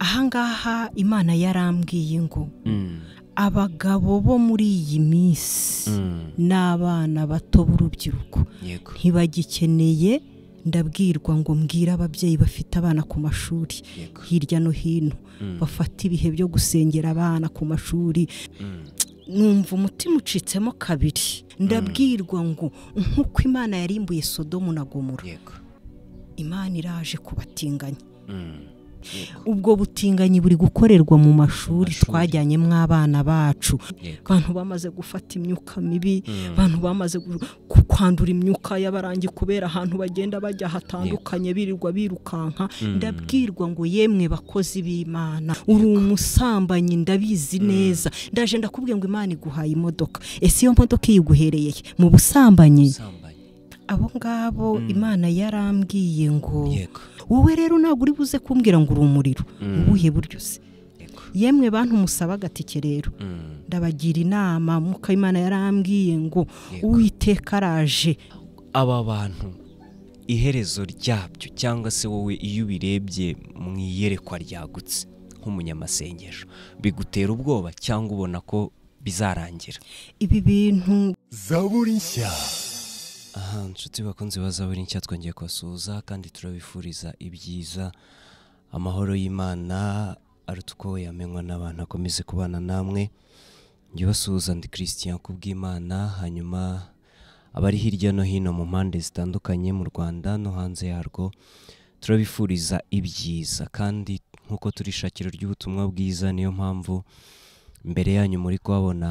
ahangaha imana yarambwiye ngo mm. abagabo bo muri iyi minsi mm. n'abana bato b'urubyiruko ntibagikeneye ndabwirwa ngo mbwire ababyeyi bafite abana ku mashuri hirya no hino mm. bafata ibihe byo gusengera abana ku mashuri numva umutima ucitsemo kabiri ndabwirwa ngo nk'uko imana yarimbuye sodomu na gomora imana iraje kubatinganya ubwo butinganyi buri gukorerwa mu mashuri twajyanyemo abana bacu abantu bamaze gufata imyuka mibi mm. abantu bamaze kwandura imyuka y'abarangi kubera ahantu bagenda bajya hatandukanye birirwa birukanka mm. ndabwirwa ngo yemwe bakozi b'imana uri umusambanyi ndabizi mm. neza ndaje ndakubwiye ngo imana iguhaye imodoka ese iyo modoka iyiguhereye mu busambanyi abo ngabo imana yarambwiye ngo wowe rero ntabwo uri buze kumbwira ngo uri umuriro mm. ubuhe buryo se yemwe bantu musaba agatike rero mm. ndabagira inama mukayimana yarambwiye ngo uwiteka araje aba bantu iherezo ryabyo cyangwa se wowe iyo ubirebye mu iyerekwa ryagutse nk'umunyamasengesho bigutera ubwoba cyangwa ubona ko bizarangira ibi bintu zaburi nshya aha inshuti baza buri nshya twongeye kubasuhuza kandi turabifuriza ibyiza amahoro y'imana aruta uko yamenywa n'abantu akomeze kubana namwe njye basuhuza ndi christian kubw'imana hanyuma abari hirya no hino mu mpande zitandukanye mu rwanda no hanze yarwo turabifuriza ibyiza kandi nk'uko turi shakiro ry'ubutumwa bwiza niyo mpamvu mbere yanyu muri kuhabona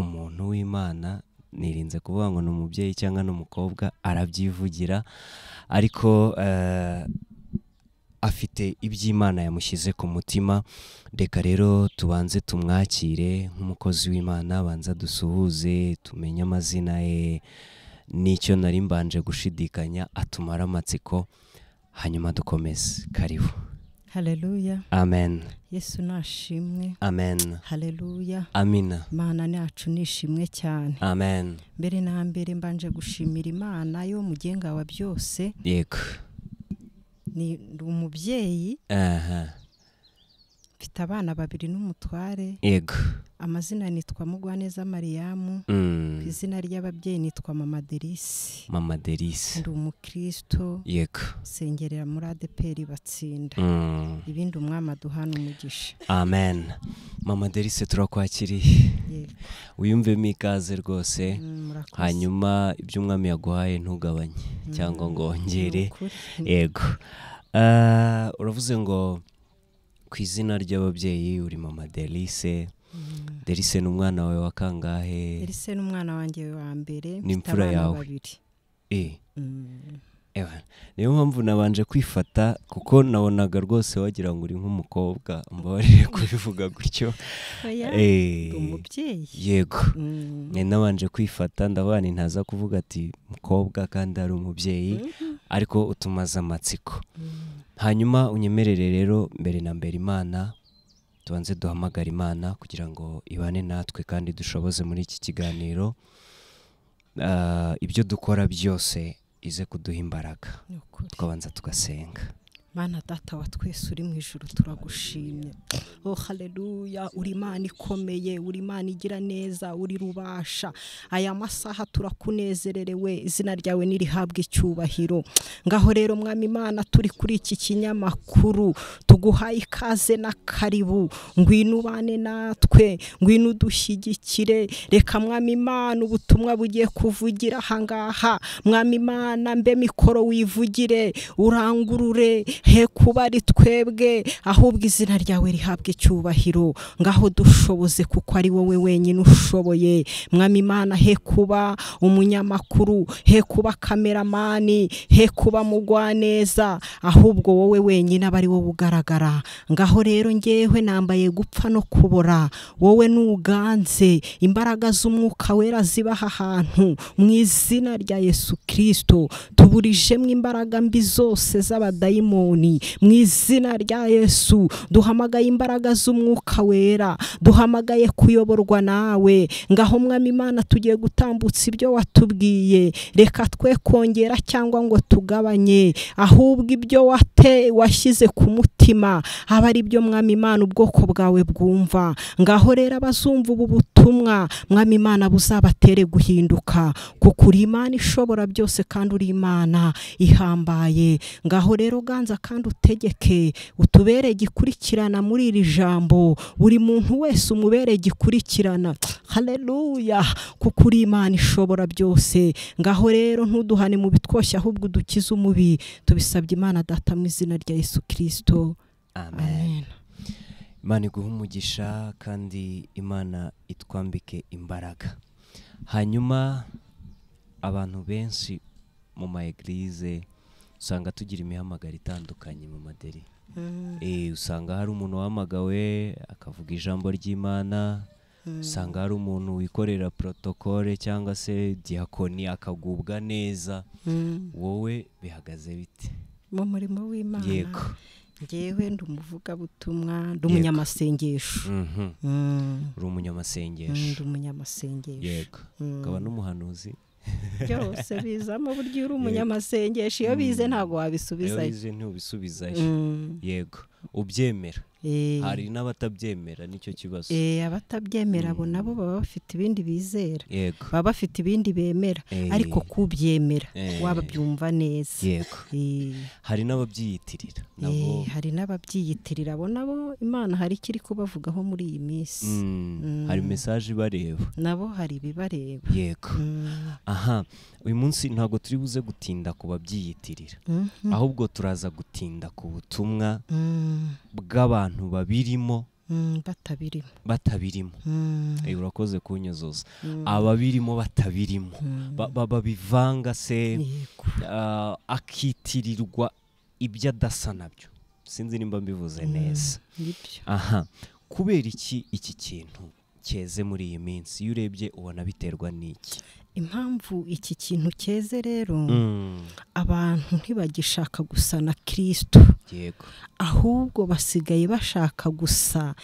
umuntu w'imana nirinze kuvuga ngo ni umubyeyi cyangwa ni umukobwa arabyivugira ariko eh, afite iby'imana yamushyize ku mutima reka rero tubanze tumwakire nk'umukozi w'imana abanza dusuhuze tumenye amazina ye n'icyo nari mbanje gushidikanya atumara amatsiko hanyuma dukomeze karibu Haleluya. Amen. Yesu nashimwe. Amen. Haleluya. Amina. Mana nacu nishimwe cyane. Amen. Mbere na mbere mbanje gushimira Imana yo mugenga wa byose. Yego. Ni umubyeyi. mfite abana babiri n'umutware yego amazina nitwa mugwaneza mariyamu mm. ku izina ry'ababyeyi nitwa mama delisi mama delisi ndi umukristo yego sengerera muri adeperi batsinda mm. ibindi umwami aduhana umugisha amen mama delisi turakwakiriye wiyumvemo ikaze rwose mm, hanyuma ibyo yaguhaye ntugabanye cyangwa ngo wongere yego uh, uravuze ngo ku izina ry'ababyeyi uri mama delise mm. delise ni umwana wawe wa kangahe delise ni umwana wanjye wa mbere ni imfura yawe niyo mpamvu nabanje kwifata kuko nabonaga rwose wagira ngo uri nk'umukobwa mbabarire kubivuga gutyo eh, yego mm. nabanje kwifata ndabona ntaza kuvuga ati mukobwa kandi ari umubyeyi mm-hmm. ariko utumaze amatsiko mm. hanyuma unyemerere rero mbere na mbere imana tubanze duhamagara imana kugira ngo ibane natwe kandi dushoboze muri iki kiganiro ah, ibyo dukora byose ize kuduha imbaraga twabanza tugasenga mana data wa twese uri mu ijoro turagushimye oh haleluya uri imana ikomeye uri imana igira neza uri rubasha aya masaha turakunezererewe izina ryawe nirihabwa icyubahiro ngaho rero mwami imana turi kuri iki kinyamakuru tuguhaye ikaze na karibu ngwino ubane natwe ngwino udushyigikire reka mwami imana ubutumwa bugiye kuvugira ahangaha mwami imana mbe mikoro wivugire urangurure he kuba ari twebwe ahubwo izina ryawe rihabwe icyubahiro ngaho dushoboze kuko ari wowe wenyine ushoboye mwami imana he umunyamakuru he kuba kameramani he kuba mugwaneza ahubwo wowe wenyine aba ari wowe ugaragara ngaho rero ngewe nambaye gupfa no kubora wowe nuganze imbaraga z'umwuka wera zibaha hantu mu izina rya yesu kirisito tuburijemo imbaraga mbi zose z'abadayimoni demoni mu izina rya yesu duhamagaye imbaraga z'umwuka wera duhamagaye kuyoborwa nawe ngaho mwami imana tugiye gutambutsa ibyo watubwiye reka twe kongera cyangwa ngo tugabanye ahubwo ibyo wate washyize ku mutima aba ari byo mwami imana ubwoko bwawe bwumva ngaho rero abazumva ubu butumwa mwami imana buzabatere guhinduka kuko uri imana ishobora byose kandi uri imana ihambaye ngaho rero ganza kandi utegeke utubere gikurikirana muri iri jambo buri muntu wese umubere gikurikirana hareruya kuko uri imana ishobora byose ngaho rero ntuduhane mu bitwoshye ahubwo udukize umubi tubisabye imana data mu izina rya yesu kirisito amen imana iguha umugisha kandi imana itwambike imbaraga hanyuma abantu benshi mu ma egirize usanga tugira imihamagaro itandukanye mu maderi mm. eh, usanga hari umuntu wahamagawe akavuga ijambo ry'imana mm. usanga hari umuntu wikorera porotokole cyangwa se diyakoni akagubwa neza mm. wowe bihagaze bite mu murimo w'imana yego ngewe ndi umuvugabutumwa ndi umunyamasengesho mhm. uri umunyamasengesho ndi umunyamasengesho yego ukaba n'umuhanuzi byose bizamo burya iyo uri umunyamasengesho iyo bize mm. ntabwo wabisubizayo iyo wize ntubisubizayo mm. yego ubyemera Eh. hari n'abatabyemera nicyo kibazo eh, abatabyemera bo mm. nabo baba bafite ibindi bizera baba bafite ibindi bemera eh. ariko kubyemera wababyumva neza hari n'ababyiyitirira hari n'ababyiyitirira abo nabo imana hari ikiri kubavugaho muri iyi minsi mm. Mm. hari mesaje ibareba nabo hari ibibareba yego aha uyu munsi ntabwo turi buze gutinda ku babyiyitirira mhm. ahubwo turaza gutinda ku butumwa bw'abantu abantu babirimo mm, batabirimo batabirimo mm. Eh, urakoze kunyuzuza mm. ababirimo batabirimo babivanga se ah, akitirirwa ibyo adasa nabyo sinzi nimba mbivuze neza aha kubera iki iki kintu keze muri iyi minsi iyo urebye ubona biterwa n'iki impamvu iki kintu cyeze rero mm. abantu ntibagishaka gusa na kirisito ahubwo basigaye bashaka gusa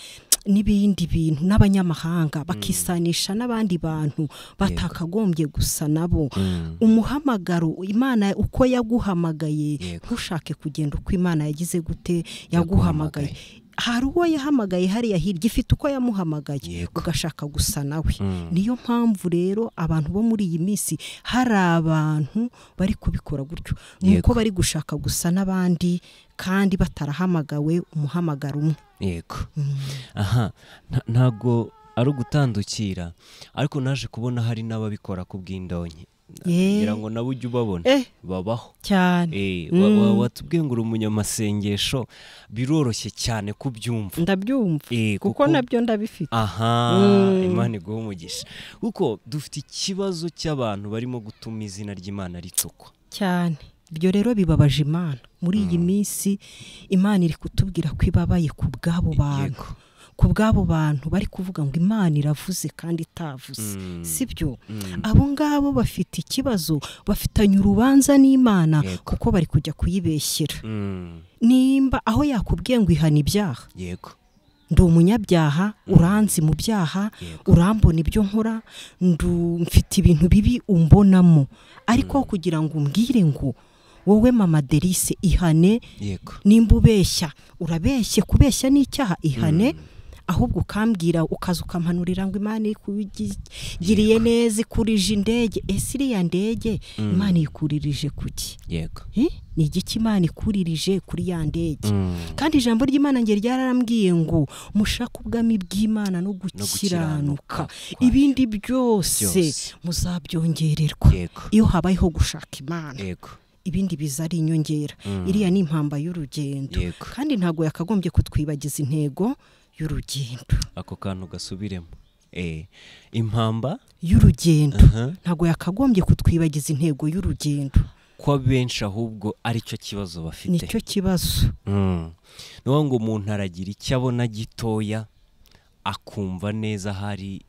n'ibindi bintu n'abanyamahanga mm. bakisanisha n'abandi bantu batakagombye gusa nabo mm. umuhamagaro imana uko yaguhamagaye ntushake kugenda uko imana yagize gute yaguhamagaye hari uwo yahamagaye hariya hirya ifite uko yamuhamagaye ugashaka gusa nawe hmm. niyo mpamvu rero abantu bo muri iyi minsi hari abantu bari kubikora gutyo ni uko bari gushaka gusa n'abandi kandi batarahamagawe umuhamagaro umwe yego hmm. aha ntabwo ari ugutandukira ariko naje kubona hari n'ababikora ku bw'indonke ngira ngo nawe ujye ubabona eh. babaho cyane eh, mm. watubwiye ngo uri umunyamasengesho biroroshye cyane kubyumva ndabyumva eh, kuko nabyo ndabifite aha mm. imana iguha umugisha kuko dufite ikibazo cy'abantu barimo gutuma izina ry'imana ritsukwa cyane ibyo rero bibabaje imana muri iyi mm. minsi imana iri kutubwira ko ibabaye ku bw'abo bantu ku bw'abo bantu bari kuvuga ngo imana iravuze kandi itavuze mm. si byo mm. abo ngabo bafite ikibazo bafitanye urubanza n'imana kuko bari kujya kuyibeshyera mm. nimba aho yakubwiye ngo ihana ibyaha yego ndi umunyabyaha uranzi mu byaha urambona ibyo nkora mfite ibintu bibi umbonamo ariko kugira ngo umbwire ngo wowe mama delise ihane nimba ubeshya urabeshye kubeshya n'icyaha ihane ahubwo ukambwira ukaza ukampanurira ngo imana ikugiriye neza ikurije indege ese iriya ndege mm. imana iyikuririje kuki yego eh? ni igiki imana ikuririje kuri ya ndege mm. kandi ijambo ry'imana ngeri ryararambwiye ngo mushake ubwami bw'imana no gukiranuka ibindi byose muzabyongererwa iyo habayeho gushaka imana ibindi biza ari inyongera mm. iriya ni impamba y'urugendo kandi ntabwo yakagombye kutwibagiza intego y'urugendo ako kantu gasubiremo eh, impamba y'urugendo ntabwo yakagombye kutwibagiza intego y'urugendo kwa benshi ahubwo aricyo kibazo bafite nicyo kibazo hmm. ni ngo umuntu aragira icyo abona gitoya akumva neza hari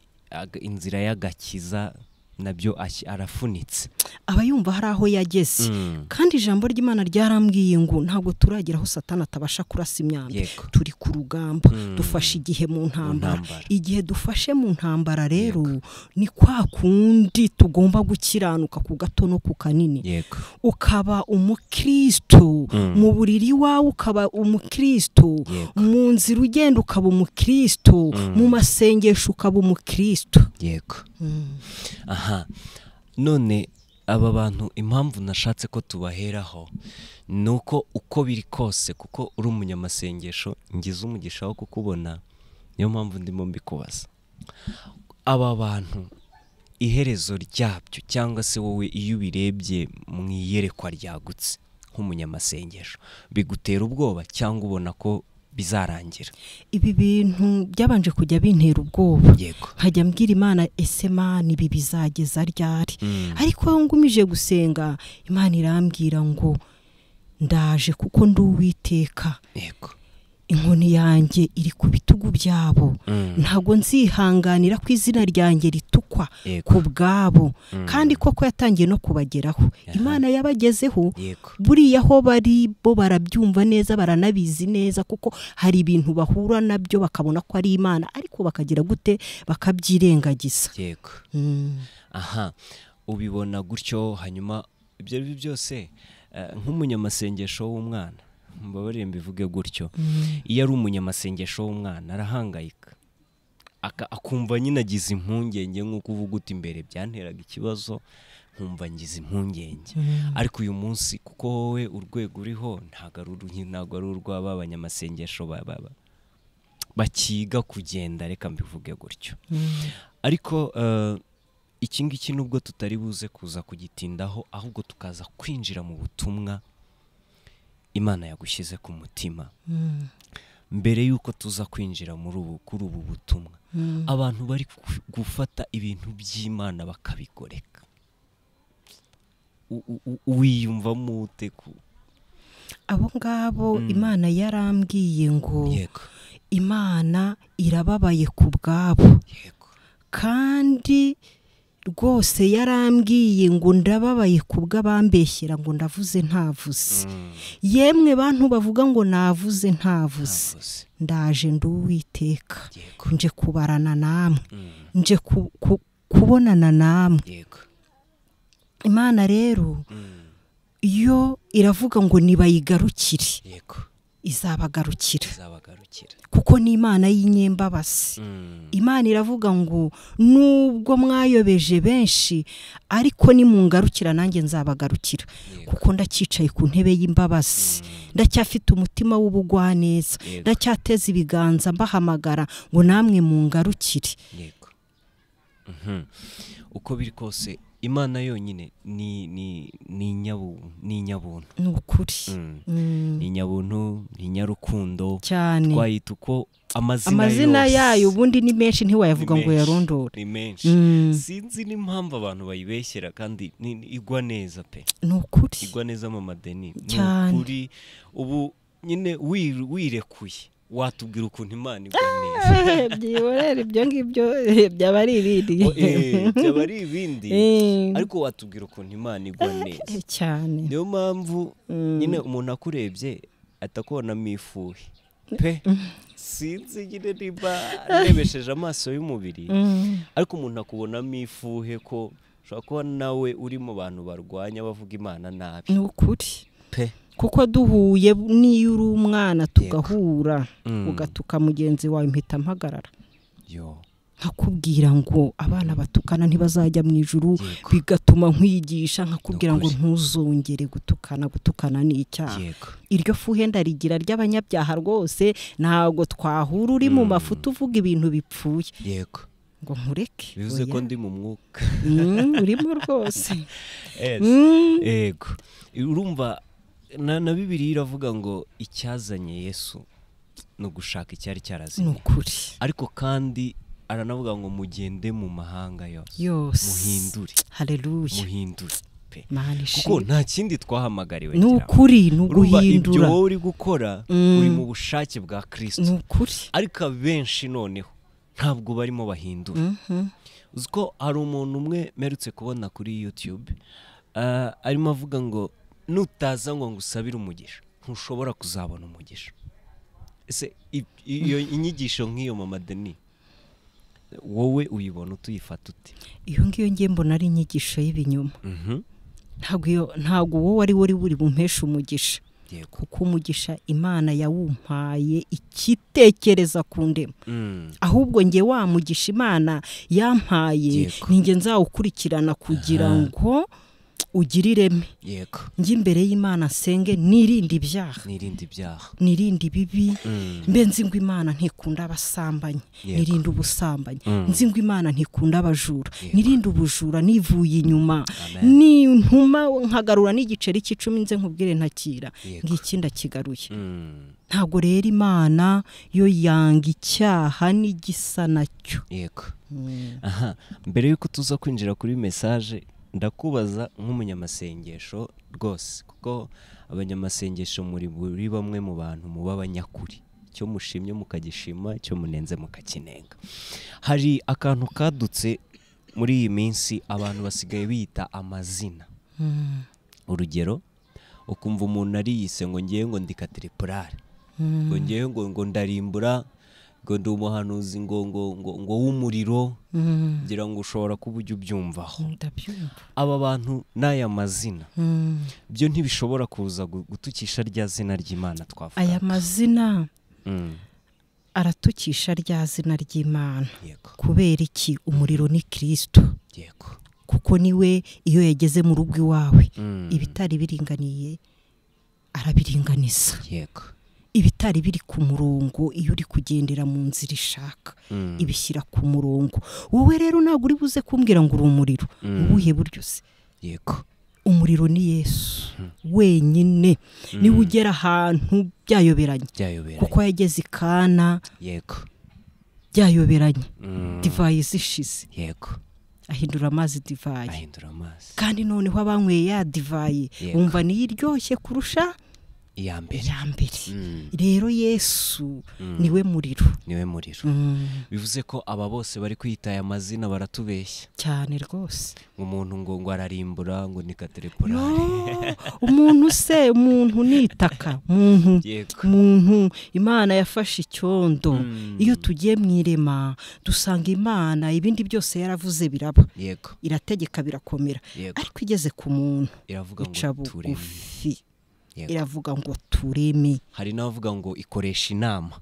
inzira y'agakiza nabyo arafunitse aba yumva hari aho yageze hmm. kandi ijambo ry'imana ryarambwiye ngo ntabwo turagira aho satana atabasha kurasa imyanda turi ku rugamba hmm. dufashe igihe mu ntambara igihe dufashe mu ntambara rero ni kwa kundi tugomba gukiranuka ku gato no ku kanini ukaba umukristo hmm. mu buriri iwawe ukaba umukristo mu nzira ugenda ukaba umukristo mu masengesho ukaba umukristo yego aha none aba bantu impamvu nashatse ko tubaheraho ni uko uko biri kose kuko uri umunyamasengesho ngize umugisha wo kukubona niyo mpamvu ndimo mbikubaza aba bantu iherezo ryabyo cyangwa se wowe iyo ubirebye mu iyerekwa ryagutse nk'umunyamasengesho bigutera ubwoba cyangwa ubona ko bizarangira ibi bintu byabanje kujya bintera ubwoba nkajya mbwira imana ese mana ibi bizageza ryari hmm. ariko aho ngumije gusenga imana irambwira ngo ndaje kuko ndi uwiteka inkoni yanjye iri ku bitugu byabo mm. ntabwo nzihanganira ko izina ryanjye ritukwa ku bwabo mm. kandi koko yatangiye no kubageraho imana yabagezeho buriya aho bari bo barabyumva neza baranabizi neza kuko hari ibintu bahura nabyo bakabona ko ari imana ariko bakagira gute bakabyirengagiza mm. aha ubibona gutyo hanyuma ibyo ari byo byose eh, nk'umunyamasengesho w'umwana mbabarire mbivuge gutyo mm. iyo ari umunyamasengesho w'umwana arahangayika akumva nyine agize impungenge nk'uko uvuga uti imbere byanteraga ikibazo nkumva ngize impungenge mm. ariko uyu munsi kuko wowe urwego uriho ntabwo ari urw'aba abanyamasengesho baba bakiga kugenda reka mbivuge gutyo mm. ariko eh, iki ngiki nubwo tutari buze kuza kugitindaho ahubwo tukaza kwinjira mu butumwa imana yagushyize ku mutima hmm. mbere y'uko tuza kwinjira muri ubu kuri ubu butumwa hmm. abantu bari gufata ibintu by'imana bakabigoreka wiyumvamo uteku abo ngabo hmm. imana yarambwiye ngo imana irababaye ku bwabo kandi rwose yarambwiye ngo ndababaye ku bw'abambeshyira ngo ndavuze ntavuze mm. yemwe bantu bavuga ngo navuze ntavuze ndaje nduwiteka nje kubarana namwe mm. nje kubonana namwe imana rero mm. yo iravuga ngo ntibayigarukire izabagarukira kuko ni imana y'inyembabasi mm. imana iravuga ngo nubwo mwayobeje benshi ariko nimungarukira nanjye nzabagarukira kuko ndacyicaye ku ntebe y'imbabazi mm. ndacyafite umutima w'ubugwaneza ndacyateza ibiganza mbahamagara ngo namwe mungarukire mhm. uko biri kose imana yonyine ni inyabuntu ni ukuri ni inyabuntu ni inyarukundo mm. mm. cyane twayita uko amazina yayo ubundi ni menshi ntiwayavuga ngo uyarondore ni menshi mm. sinzi n'impamvu abantu bayibeshyera kandi igwa neza pe ni ukuri igwa neza mu madeni ni ukuri ubu nyine wirekuye watubwira ukuntu imana igwa neza ibyo ngibyo byaba ari ibindi oh, eh, byaba ari ibindi eh. ariko watubwira ukuntu imana igwa neza eh, cyane niyo mpamvu mm. nyine umuntu akurebye atakubonamo ifuhe mm. pe sinzi nyine niba arebesheje amaso y'umubiri mm. ariko umuntu akubonamo ifuhe ko ushobora kuba nawe uri mu bantu barwanya bavuga imana nabi ni ukuri pe kuko duhuye n'iyo uri umwana tugahura mm. ugatuka mugenzi wawe impita mpagarara nkakubwira ngo abana batukana ntibazajya mu ijuru bigatuma nkwigisha nkakubwira ngo ntuzongere gutukana gutukana ni icyaha iryo fuhe rigira ry'abanyabyaha rwose ntabwo twahura uri mu mm. mafuta uvuga ibintu bipfuye ngo nkureke bivuze ko ndi mu mwuka mm, urimo rwose yego urumva na bibiri iravuga ngo icyazanye yesu ni ugushaka icyari cyarazimye ni ukuri ariko kandi aranavuga ngo mugende mu mahanga yose muhindure muhindure kuko nta kindi twahamagariwe ni ukuri ni uguhindura ibyo uri gukora mm. uri mu bushake bwa kirisiti ni ukuri ariko abenshi noneho ntabwo barimo bahindura mm-hmm. uzi ko hari umuntu umwe merutse kubona kuri yutube eh, arimo avuga ngo nutaza ngo ngusabire umugisha ntushobora kuzabona umugisha ese iyo inyigisho nk'iyo mama deni wowe uyibona utuyifata uti iyo ngiyo ngiye mbona ari inyigisho y'ibinyoma mhm. ntabwo wowe ari wari buri bumpeshe umugisha kuko umugisha imana yawumpaye ikitekereza ku ndema mm. ahubwo nge wa mugisha imana yampaye ninge nzawukurikirana kugira ngo ugira ireme njye imbere y'imana senge nirinde ibyaha nirinde ibibi mm. mbe ngo imana ntikunda abasambanyi nirinde ubusambanyi mm. ngo imana ntikunda abajura nirinde ubujura nivuye inyuma ni ntuma nkagarura n'igiceri cy'icumi nze nkubwire ntakira ngiki ndakigaruye mm. ntabwo rero imana yo yanga icyaha n'igisa nacyo aha mbere y'uko tuza kwinjira kuri mesaje ndakubaza nk'umunyamasengesho rwose kuko abanyamasengesho muri buri bamwe mu bantu muba abanyakuri icyo mushimye mukagishima icyo munenze mukakinenga hari akantu kadutse muri iyi minsi abantu basigaye bita amazina hmm. urugero ukumva umuntu ariyise ngo ngewe ngo ndika hmm. ngo ngewe ngo ndarimbura ngo ndi umuhanuzi ngo ngo ngo ngo w'umuriro mm. ngira ngo ushobora kuba ujya ubyumvaho aba bantu n'aya mazina mm. byo ntibishobora kuza gutukisha rya zina ry'imana twavuga aya mazina mm. aratukisha rya zina ry'imana kubera iki umuriro ni kirisito kuko niwe iyo yageze mu rugo iwawe ibitari biringaniye arabiringaniza yego ibitari biri ku murongo iyo uri kugendera mu nzira ishaka mm. ibishyira ku murongo wowe rero ntabwo uri buze kumbwira ngo uri umuriro mm. ubuhe buryo se yego umuriro ni yesu mm. wenyine niwe ugera ahantu byayoberanye kuko yageze ikana yego byayoberanye divayi zishize yego ahindura amazi divayi kandi noneho abanyweye ya divayi wumva niyo iryoshye kurusha iya mbere iya mbere mm. rero yesu mm. niwe muriro niwe muriro mm. bivuze ko aba bose bari kwita aya mazina baratubeshya cyane rwose umuntu ngo ngo ararimbura ngo ni katerepurare umuntu se umuntu nitaka umuntu umuntu imana yafashe icyondo iyo tugiye mu irema dusanga imana ibindi byose yaravuze biraba irategeka birakomera ariko igeze ku muntu ica bugufi iravuga ngo tureme hari n'abavuga ngo ikoresha inama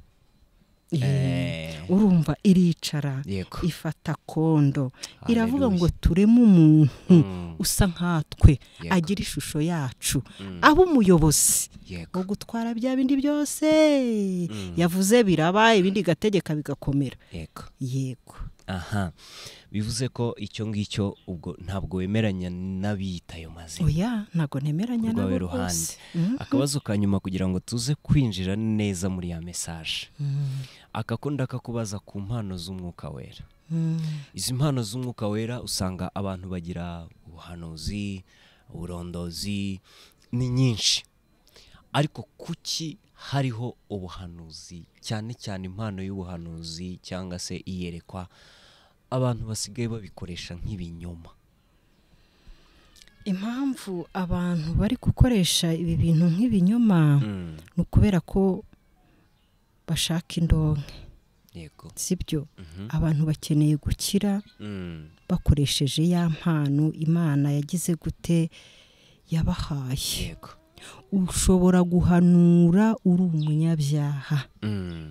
eh. urumva iricara ifata kondo iravuga ngo tureme umuntu mm. usa nkatwe agira ishusho yacu mm. aba umuyobozi wo gutwara bya bindi byose mm. yavuze biraba ibindi gategeka bigakomera yego aha bivuze ko icyo ngicyo ubwo ntabwo wemeranya n'abiyita ayo mazina oya ntabwo nemeranya nabo rwose mhm. akabazo ka nyuma kugira ngo tuze kwinjira neza muri ya mesaje mhm. akakunda kakubaza ku mpano z'umwuka wera mhm. izi mpano z'umwuka wera usanga abantu bagira ubuhanuzi uburondozi ni nyinshi ariko kuki hariho ubuhanuzi cyane cyane impano y'ubuhanuzi cyangwa se iyerekwa abantu basigaye babikoresha nk'ibinyoma impamvu abantu bari gukoresha ibi bintu nk'ibinyoma mm. ni ukubera ko bashaka indonke sibyo mhm. abantu bakeneye gukira mm. bakoresheje ya mpano imana yagize gute yabahaye ushobora guhanura uri umunyabyaha mm.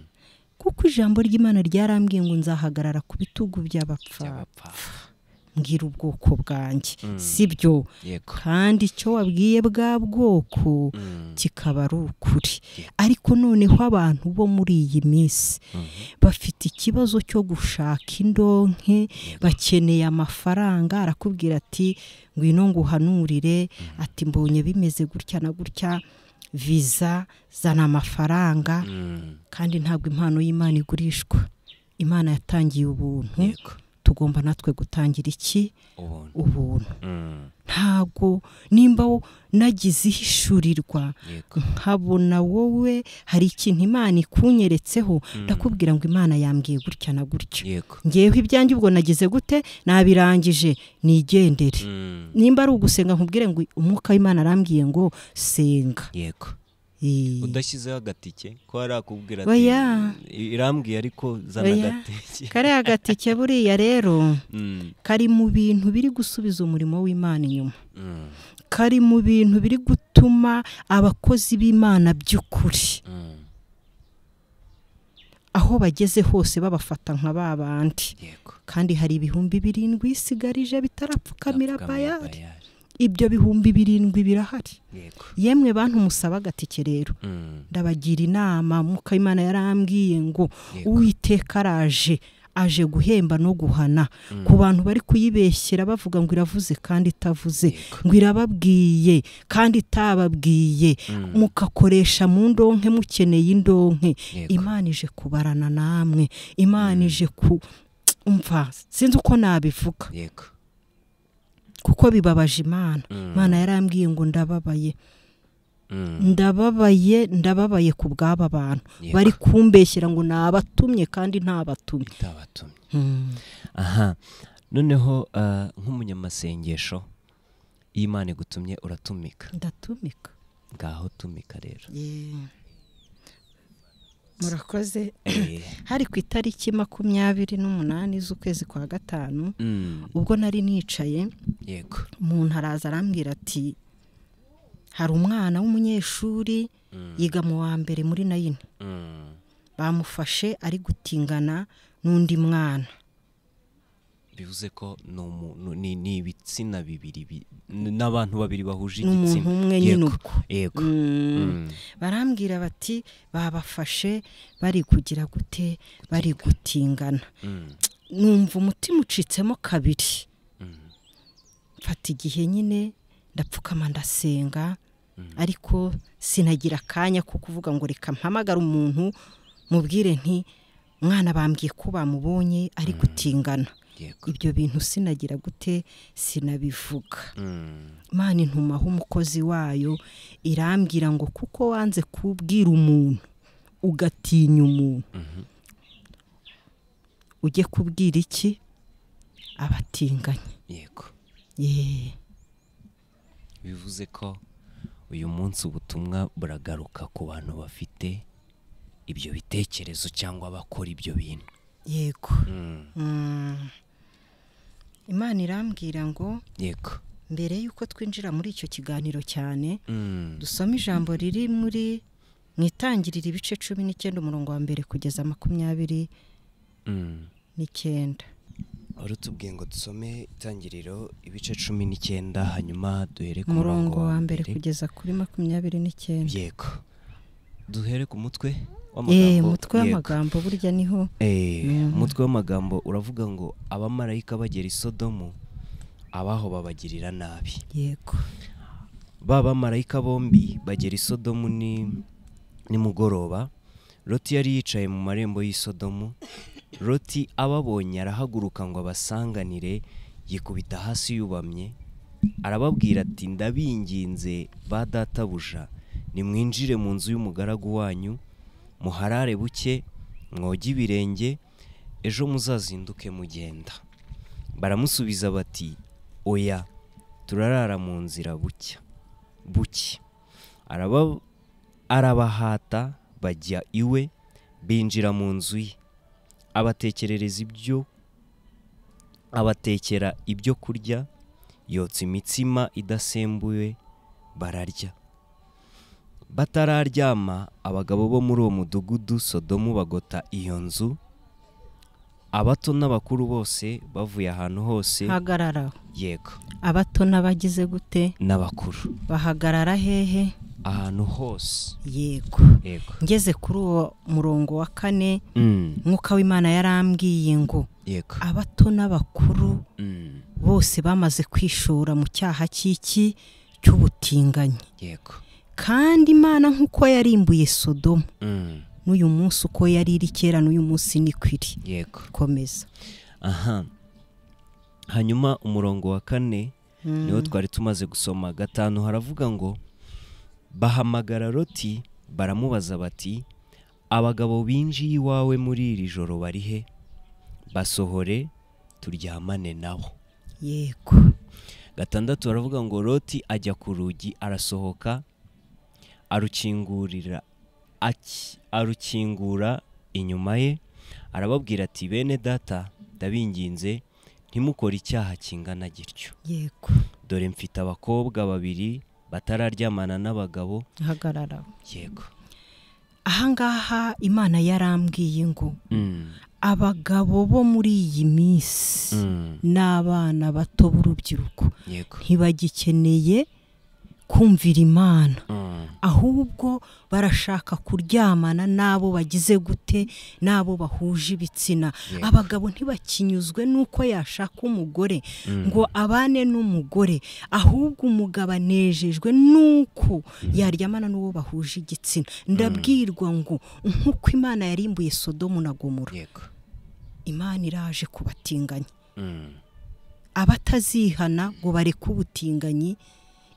kuko ijambo ry'imana ryarambwiye ngo nzahagarara ku bitugu by'abapfapfa mbwira ubwoko bwanjye mm. si byo kandi icyo wabwiye bwa bwoko mm. kikaba ari ukuri ariko noneho abantu bo muri iyi minsi mm-hmm. bafite ikibazo cyo gushaka indonke bakeneye amafaranga arakubwira ati ngwino nguhanurire mm-hmm. ati mbonye bimeze gutya na gutya viza zana amafaranga mm. kandi ntabwo impano y'imana igurishwa imana yatangiye ubuntu tugomba natwe gutangira iki ubuntu mm. ntabwo nimba nagize ihishurirwa nkabona wowe hari ikintu imana ikunyeretseho mm. ndakubwira ngo imana yambwiye gutya na gutya ngewe ibyanjye ubwo nagize gute nabirangije nigendere mm. nimba ari ugusenga nkubwire ngo umwuka w'imana arambwiye ngo senga udashyizeho agatike ko arakubwira ati irambwiye ariko zana agatike kariya agatike buriya rero mm. kari mu bintu biri gusubiza umurimo w'imana inyuma mm. kari mu bintu biri gutuma abakozi b'imana by'ukuri mm. aho bageze hose babafata nka ba bandi kandi hari ibihumbi birindwi isigarije bitarapfukamira bayari ibyo bihumbi birindwi birahari yemwe bantu musaba agatike rero mm. ndabagira inama mukamana yarambwiye ngo uwiteka araje aje guhemba no guhana mm. ku bantu bari kuyibeshyera bavuga ngo iravuze kandi itavuze ngo irababwiye kandi itababwiye mm. mukakoresha mu ndonke mukeneye indonke imana ije kubarana namwe imana ije ku mva sinzi uko nabivuga kuko bibabaje imana mm. imana yarambwiye ngo ndababaye mm. ndababaye ndababaye ku bw'aba bantu bari kumbeshyira ngo nabatumye kandi ntabatumye mm. aha noneho uh, nk'umunyamasengesho iyo imana igutumye uratumika ndatumika ngaho tumika rero murakoze eh. hari ku itariki makumyabiri n'umunani z'ukwezi kwa gatanu mm. ubwo nari nicaye umuntu araza arambwira ati hari umwana w'umunyeshuri mm. yiga mu wa mbere muri nayini mm. bamufashe ari gutingana n'undi mwana bivuze ko ni ibitsina bibiri n'abantu babiri bahuje igitsina umwe nyine ubwo yego mm. Mm. barambwira bati babafashe bari kugira gute bari gutingana mm. numva umutima ucitsemo kabiri mfata igihe nyine ndapfukama ndasenga ariko sinagira akanya ko kuvuga ngo reka mpamagare umuntu mubwire nti mwana bambwiye ko bamubonye ari gutingana ibyo bintu sinagira gute sinabivuga hmm. imana intumaho umukozi wayo irambwira ngo kuko wanze kubwira umuntu ugatinya umuntu mm-hmm. ujye kubwira iki abatinganye yego bivuze ko uyu munsi ubutumwa buragaruka ku bantu bafite ibyo bitekerezo cyangwa bakora ibyo bintu yego mm. Mm. imana irambwira ngo yego mbere y'uko twinjira muri icyo kiganiro cyane mm. dusoma ijambo riri muri mu ibice cumi n'icyenda umurongo wa mbere kugeza makumyabiri n'icyenda urutubwiye ngo dusome itangiriro ibice cumi n'icyenda hanyuma duhere ku murongo wa mbere kugeza kuri makumyabiri n'icyenda yego duhere ku mutwe umutwe eh, w'amagambo burya niho umutwe eh, w'amagambo uravuga ngo abamarayika bagera isodomu abaho babagirira nabi yego ba bamarayika bombi bagera isodomu nimugoroba loti yari yicaye mu marembo y'isodomu loti ababonye arahaguruka ngo abasanganire yikubita hasi yubamye arababwira ati ndabinginze ba databuja nimwinjire mu nzu y'umugaragu wanyu muharare buke mwoge ibirenge ejo muzazinduke mugenda baramusubiza bati oya turarara mu nzira buke buke arabahata bajya iwe binjira mu nzu ye abatekerereza ibyo abatekera ibyo kurya yotsa imitsima idasembuwe bararya batararyama abagabo bo muri uwo mudugudu sodomu bagota iyo nzu abato n'abakuru bose bavuye ahantu hose hagarara yego abato n'abagize gute n'abakuru bahagarara hehe ahantu hose yego ngeze kuri uwo murongo wa kane mm. mwuka w'imana yarambwiye ngo abato n'abakuru mm. bose bamaze kwishora mu cyaha cy'iki cy'ubutinganyi yego kandi imana nk'uko yarimbuye sodomu mm. n'uyu munsi uko yari iri kera n'uyu munsi ni kwiri komeza aha hanyuma umurongo wa kane mm. niwo twari tumaze gusoma gatanu haravuga ngo bahamagara roti baramubaza bati abagabo binjiye iwawe muri iri joro barihe basohore turyamane nabo yego gatandatu baravuga ngo roti ajya ku rugi arasohoka arukingurira arukingura inyuma ye arababwira ati bene data ndabinginze ntimukore icyaha kingana gityo yego dore mfite abakobwa babiri batararyamana n'abagabo hagarara yego ahangaha imana yarambwiye ngo mm. abagabo bo muri iyi minsi mm. n’abana bato b'urubyiruko ntibagikeneye kumvira imana mm. ahubwo barashaka kuryamana n'abo bagize gute n'abo bahuje ibitsina abagabo ntibakinyuzwe n'uko yashaka umugore mm. ngo abane n'umugore ahubwo umugabo anejejwe n'uko mm. yaryamana n'uwo bahuje igitsina ndabwirwa ngo nk'uko imana yarimbuye sodomu na gomora imana iraje kubatinganya abatazihana ngo bareke ubutinganyi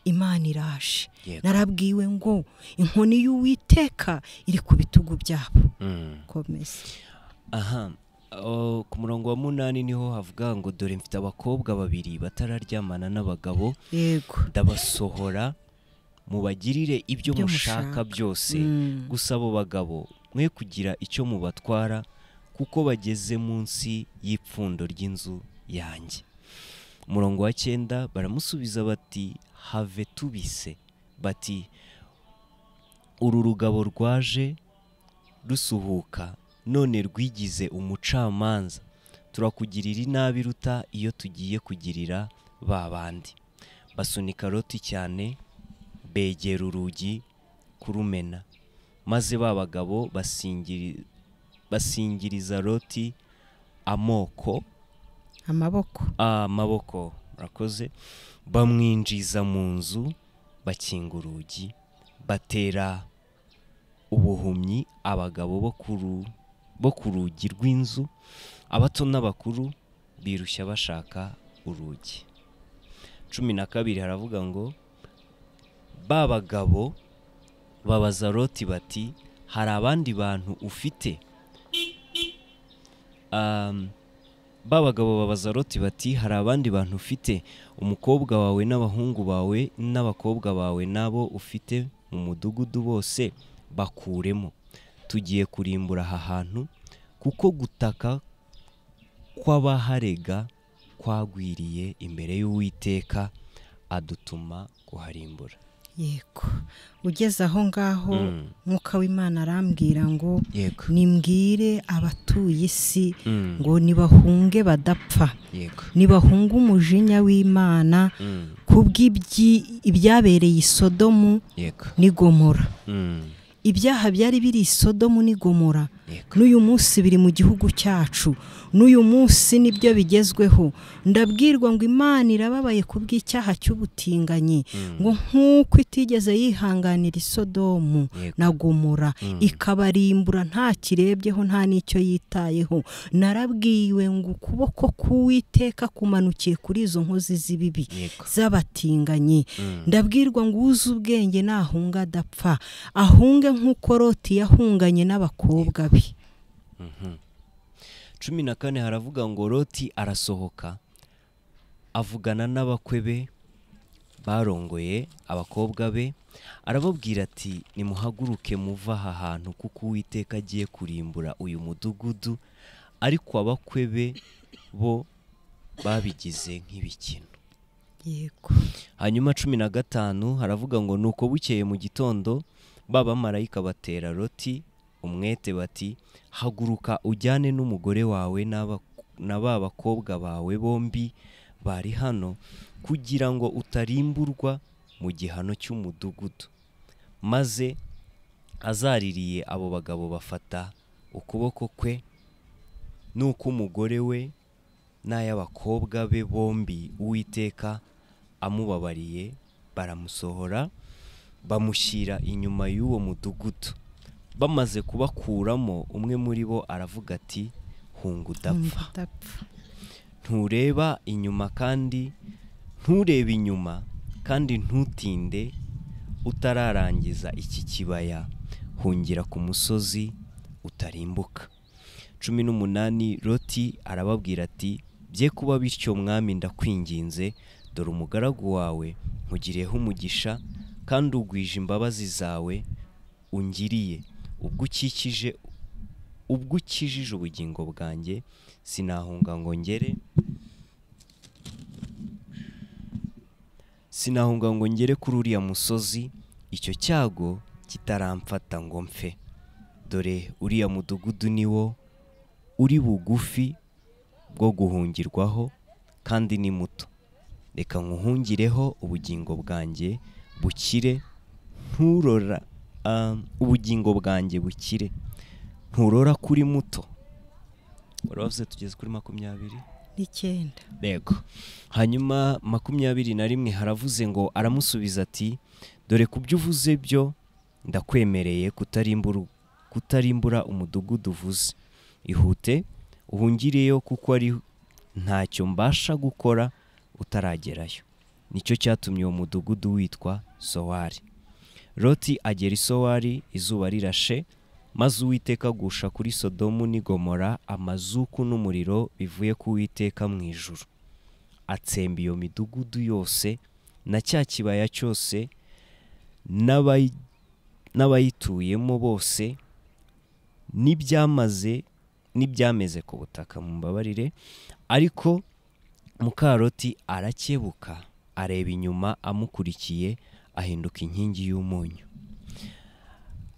imana irashe narabwiwe ngo inkoni y'uwiteka iri ku bitugu byabo hmm. aha ku murongo wa munani niho havuga ngo dore mfite abakobwa babiri batararyamana n'abagabo ndabasohora mubagirire ibyo mushaka byose hmm. gusa abo bagabo mwe kugira icyo mubatwara kuko bageze munsi y'ipfundo ry'inzu yanjye umurongo wa cyenda baramusubiza bati have tubise bati uru rugabo rwaje rusuhuka none rwigize umucamanza turakugirira inabi ruta iyo tugiye kugirira ba bandi basunika roti cyane begera urugi kurumena maze ba bagabo basingiriza roti amoko amaboko amaboko murakoze bamwinjiza mu nzu bakinga urugi batera ubuhumyi abagabo bo ku rugi rw'inzu abato n'abakuru birushya bashaka urugi cumi na kabiri haravuga ngo ba bagabo babaza roti bati hari abandi bantu ufite ba bagabo babazaroti bati hari abandi bantu ufite umukobwa wawe n'abahungu bawe n'abakobwa bawe n'abo ufite mu mudugudu bose bakuremo tugiye kurimbura aha hantu kuko gutaka kw'abaharega kwagwiriye imbere y'uwiteka adutuma kuharimbura yego ugeze aho ngaho hmm. mwuka w'imana arambwira ngo nimbwire abatuye isi hmm. ngo nibahunge badapfa nibahunge umujinya w'imana hmm. ku bw'ibyabereye isodomu n'igomora ibyaha byari biri isodomu n'igomora n'uyu munsi biri mu gihugu cyacu n'uyu munsi nibyo bigezweho ndabwirwa ngo imana irababaye ku bw'icyaha cy'ubutinganyi mm. ngo nk'uko itigeze yihanganira isodomu na gomora mm. ikabarimbura nta kirebyeho nta n'icyo yitayeho narabwiwe ngo ukuboko k'uwiteka kumanukiye kuri izo nkozi z'ibibi z'abatinganyi mm. ndabwirwa ngo uze ubwenge nahunga adapfa ahunge nk'uko roti yahunganye n'abakobwa be cumi na kane haravuga ngo loti arasohoka avugana n'abakwe be barongoye abakobwa be arababwira ati nimuhaguruke muva aha hantu kuko uwiteka agiye kurimbura uyu mudugudu ariko abakwe be bo babigize nk'ibikino yego hanyuma cumi na gatanu haravuga ngo ni uko bukeye mu gitondo ba bamarayika batera roti umwete bati haguruka ujyane n'umugore wawe na ba bakobwa bawe bombi bari hano kugira ngo utarimburwa mu gihano cy'umudugudu maze azaririye abo bagabo bafata ukuboko kwe nuko umugore we n'ay'abakobwa be bombi uwiteka amubabariye baramusohora bamushyira inyuma y'uwo mudugudu bamaze kubakuramo umwe muri bo aravuga ati hunga udapfa ntureba inyuma kandi nturebe inyuma kandi ntutinde utararangiza iki kibaya hungira ku musozi utarimbuka cumi n'umunani roti arababwira ati bye kuba bityo mwami ndakwinginze dore umugaragu wawe nkugiriyeho umugisha kandi ugwije imbabazi zawe ungiriye ubwo ukikije ubwo ukijije ubugingo bwanjye sinahunga ngo ngere sinahunga ngo ngere kuri uriya musozi icyo cyago kitaramfata ngo mfe dore uriya mudugudu ni wo uri bugufi bwo guhungirwaho kandi ni muto reka nkuhungireho ubugingo bwanjye bukire nturora Um, ubugingo bwanjye bukire nturora kuri muto urose tugeze kuri makumyabiri n'icyenda yego hanyuma makumyabiri na rimwe haravuze ngo aramusubiza ati dore ku byo uvuze byo ndakwemereye kutarimbura umudugudu uvuze ihute uhungireyo kuko ari ntacyo mbasha gukora utaragerayo nicyo cyatumye uwo mudugudu witwa sowari loti agera isowari izuba rirashe maze uwiteka agusha kuri sodomu n'igomora amazuku n'umuriro bivuye ku witeka mu ijuru atsemba iyo midugudu yose na cya kibaya cyose n'abayituyemo bose n'ibyamaze n'ibyameze ku butaka mu mbabarire ariko mukaroti arakebuka areba inyuma amukurikiye ahinduka inkingi y'umunyu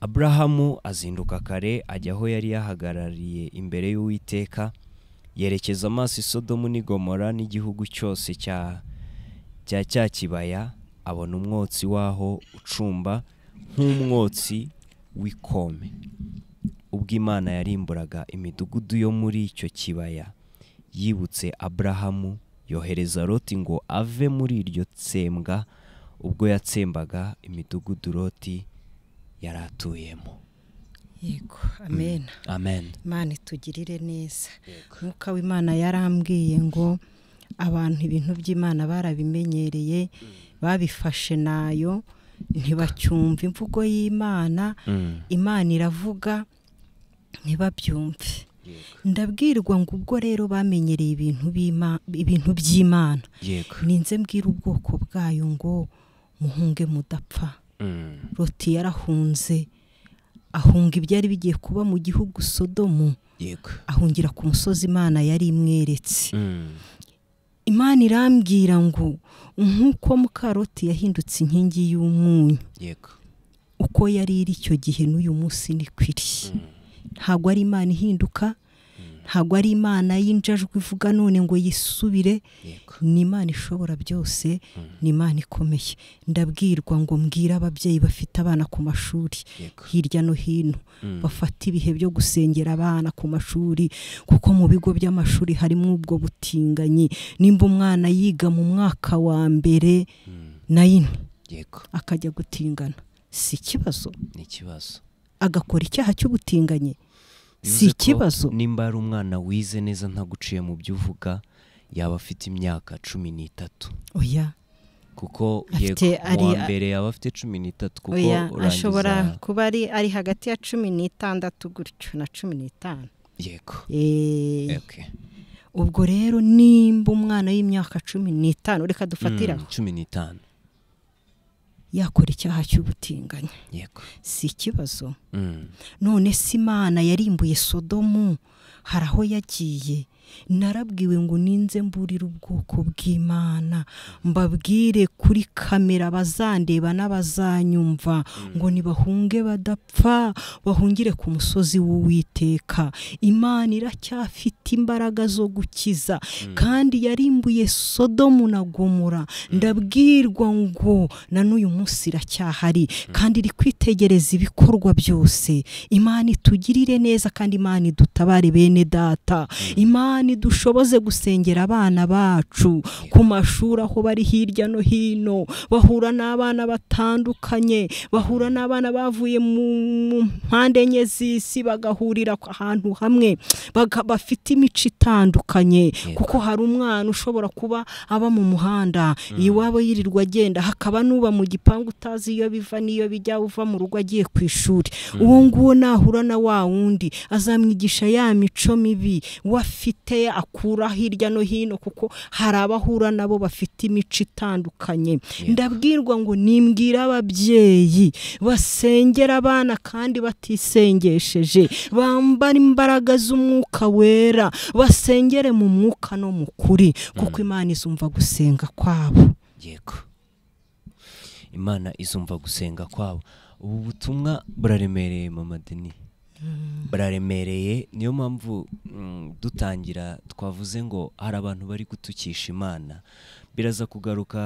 aburahamu azinduka kare ajya aho yari yahagarariye imbere y'uwiteka yerekeza amaso isodomu n'igomora n'igihugu cyose cya cya cya kibaya abona umwotsi waho ucumba nk'umwotsi w'ikome ubwo imana yarimburaga imidugudu yo muri icyo kibaya yibutse aburahamu yohereza roti ngo ave muri iryo tsembwa ubwo yatsembaga imidugudu roti yari atuyemo yego amen mm, amen imana itugirire neza nk'uko w'imana yarambwiye ngo abantu ibintu by'imana barabimenyereye mm. babifashe nayo ntibacyumve imvugo y'imana mm. imana iravuga ntibabyumve ndabwirwa ngo ubwo rero bamenyereye ibintu by'imana ninze mbwira ubwoko bwayo ngo muhunge mudapfa roti mm. yarahunze ahunga ibyari bigiye kuba mu gihugu sodomu ahungira ku musozi imana yari imweretse mm. imana irambwira ngo nk'uko mukaroti yahindutse inkingi y'umunyu uko yari iri icyo gihe n'uyu munsi ni kwiri mm. ntabwo ari imana ihinduka ntabwo ari imana yinjajwi ivuga none ngo yisubire ni imana ishobora byose mm. ni imana ikomeye ndabwirwa ngo mbwire ababyeyi bafite abana ku mashuri hirya no hino mm. bafata ibihe byo gusengera abana ku mashuri kuko mu bigo by'amashuri harimo ubwo butinganyi nimba umwana yiga mu mwaka wa mbere mm. na ine akajya gutingana si ikibazo ni ikibazo agakora icyaha cy'ubutinganyi si ikibazo nimba ari umwana wize neza ntaguciye mu byo uvuga yaba afite imyaka cumi n'itatu oya kuko yego mbere yaba afite cumi n'itatu kuko urangiza ashobora kuba ari ari hagati ya cumi n'itandatu gutyo na cumi n'itanu yego eh. ubwo rero nimba umwana y'imyaka cumi n'itanu reka dufatira hmm, cumi n'itanu yakora icyaha cy'ubutinganyi si ikibazo mm. none si imana yarimbuye sodomu hari aho yagiye narabwiwe ngo ninze mburire ubwoko bw'imana mbabwire kuri kamera bazandeba n'abazanyumva mm. ngo nibahunge badapfa bahungire ku musozi w'uwiteka imana iracyafite imbaraga zo gukiza mm. kandi yarimbuye sodomu na gomora mm. ndabwirwa ngo na n'uyu munsi iracyahari kandi iri kwitegereza ibikorwa byose imana itugirire neza kandi imana idutabare bene data imana nidushoboze gusengera abana bacu ku mashuri aho bari hirya no hino bahura n'abana batandukanye bahura n'abana bavuye mu mpande enye z'isi bagahurira ahantu hamwe bafite imico itandukanye kuko hari umwana ushobora kuba aba mu muhanda mm. iwabo yirirwa agenda hakaba n'uba mu gipangu utazi iyo biva n'iyo bijya uva mu rugo agiye ku ishuri mm. uwo nguwo nahura na wa wundi azamwigisha ya mico mibi wafite afite akura hirya no hino kuko hari abahura nabo bafite imico itandukanye ndabwirwa ngo nimbwire ababyeyi basengera abana kandi batisengesheje bambara imbaraga z'umwuka wera basengere mu mwuka no mu kuri kuko mm. imana izumva gusenga kwabo imana izumva gusenga kwabo ubu butumwa buraremereye mama deni bararemereye niyo mpamvu mm, dutangira twavuze ngo hari abantu bari gutukisha imana biraza kugaruka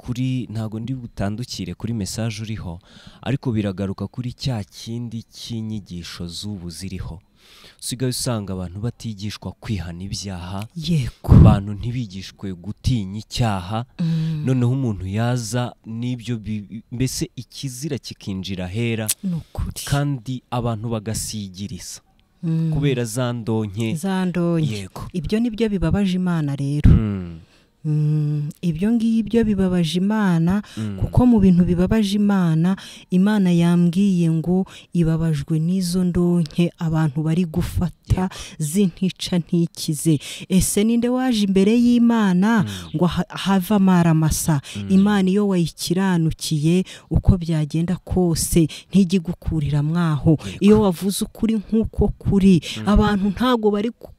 kuri ntago ndi butandukire kuri mesaje uriho ariko biragaruka kuri cya kindi cy'inyigisho z'ubu ziriho usigaye usanga abantu batigishwa kwihana ibyaha abantu ntibigishwe gutinya icyaha mm. noneho umuntu yaza n'ibyo mbese ikizira kikinjira ahera kandi abantu bagasigiriza mm. kubera za ndonke yego ibyo ni byo bibabaje imana rero mm. Mm, ibyo ngibyo bibabaje imana mm. kuko mu bintu bibabaje imana imana yambwiye ngo ibabajwe n'izo ndonke abantu bari gufata zintica ntikize ese ninde waje imbere y'imana mm. ngo have amaramasa imana iyo wayikiranukiye uko byagenda kose ntijye mwaho iyo wavuze ukuri nk'uko kuri abantu ntabwo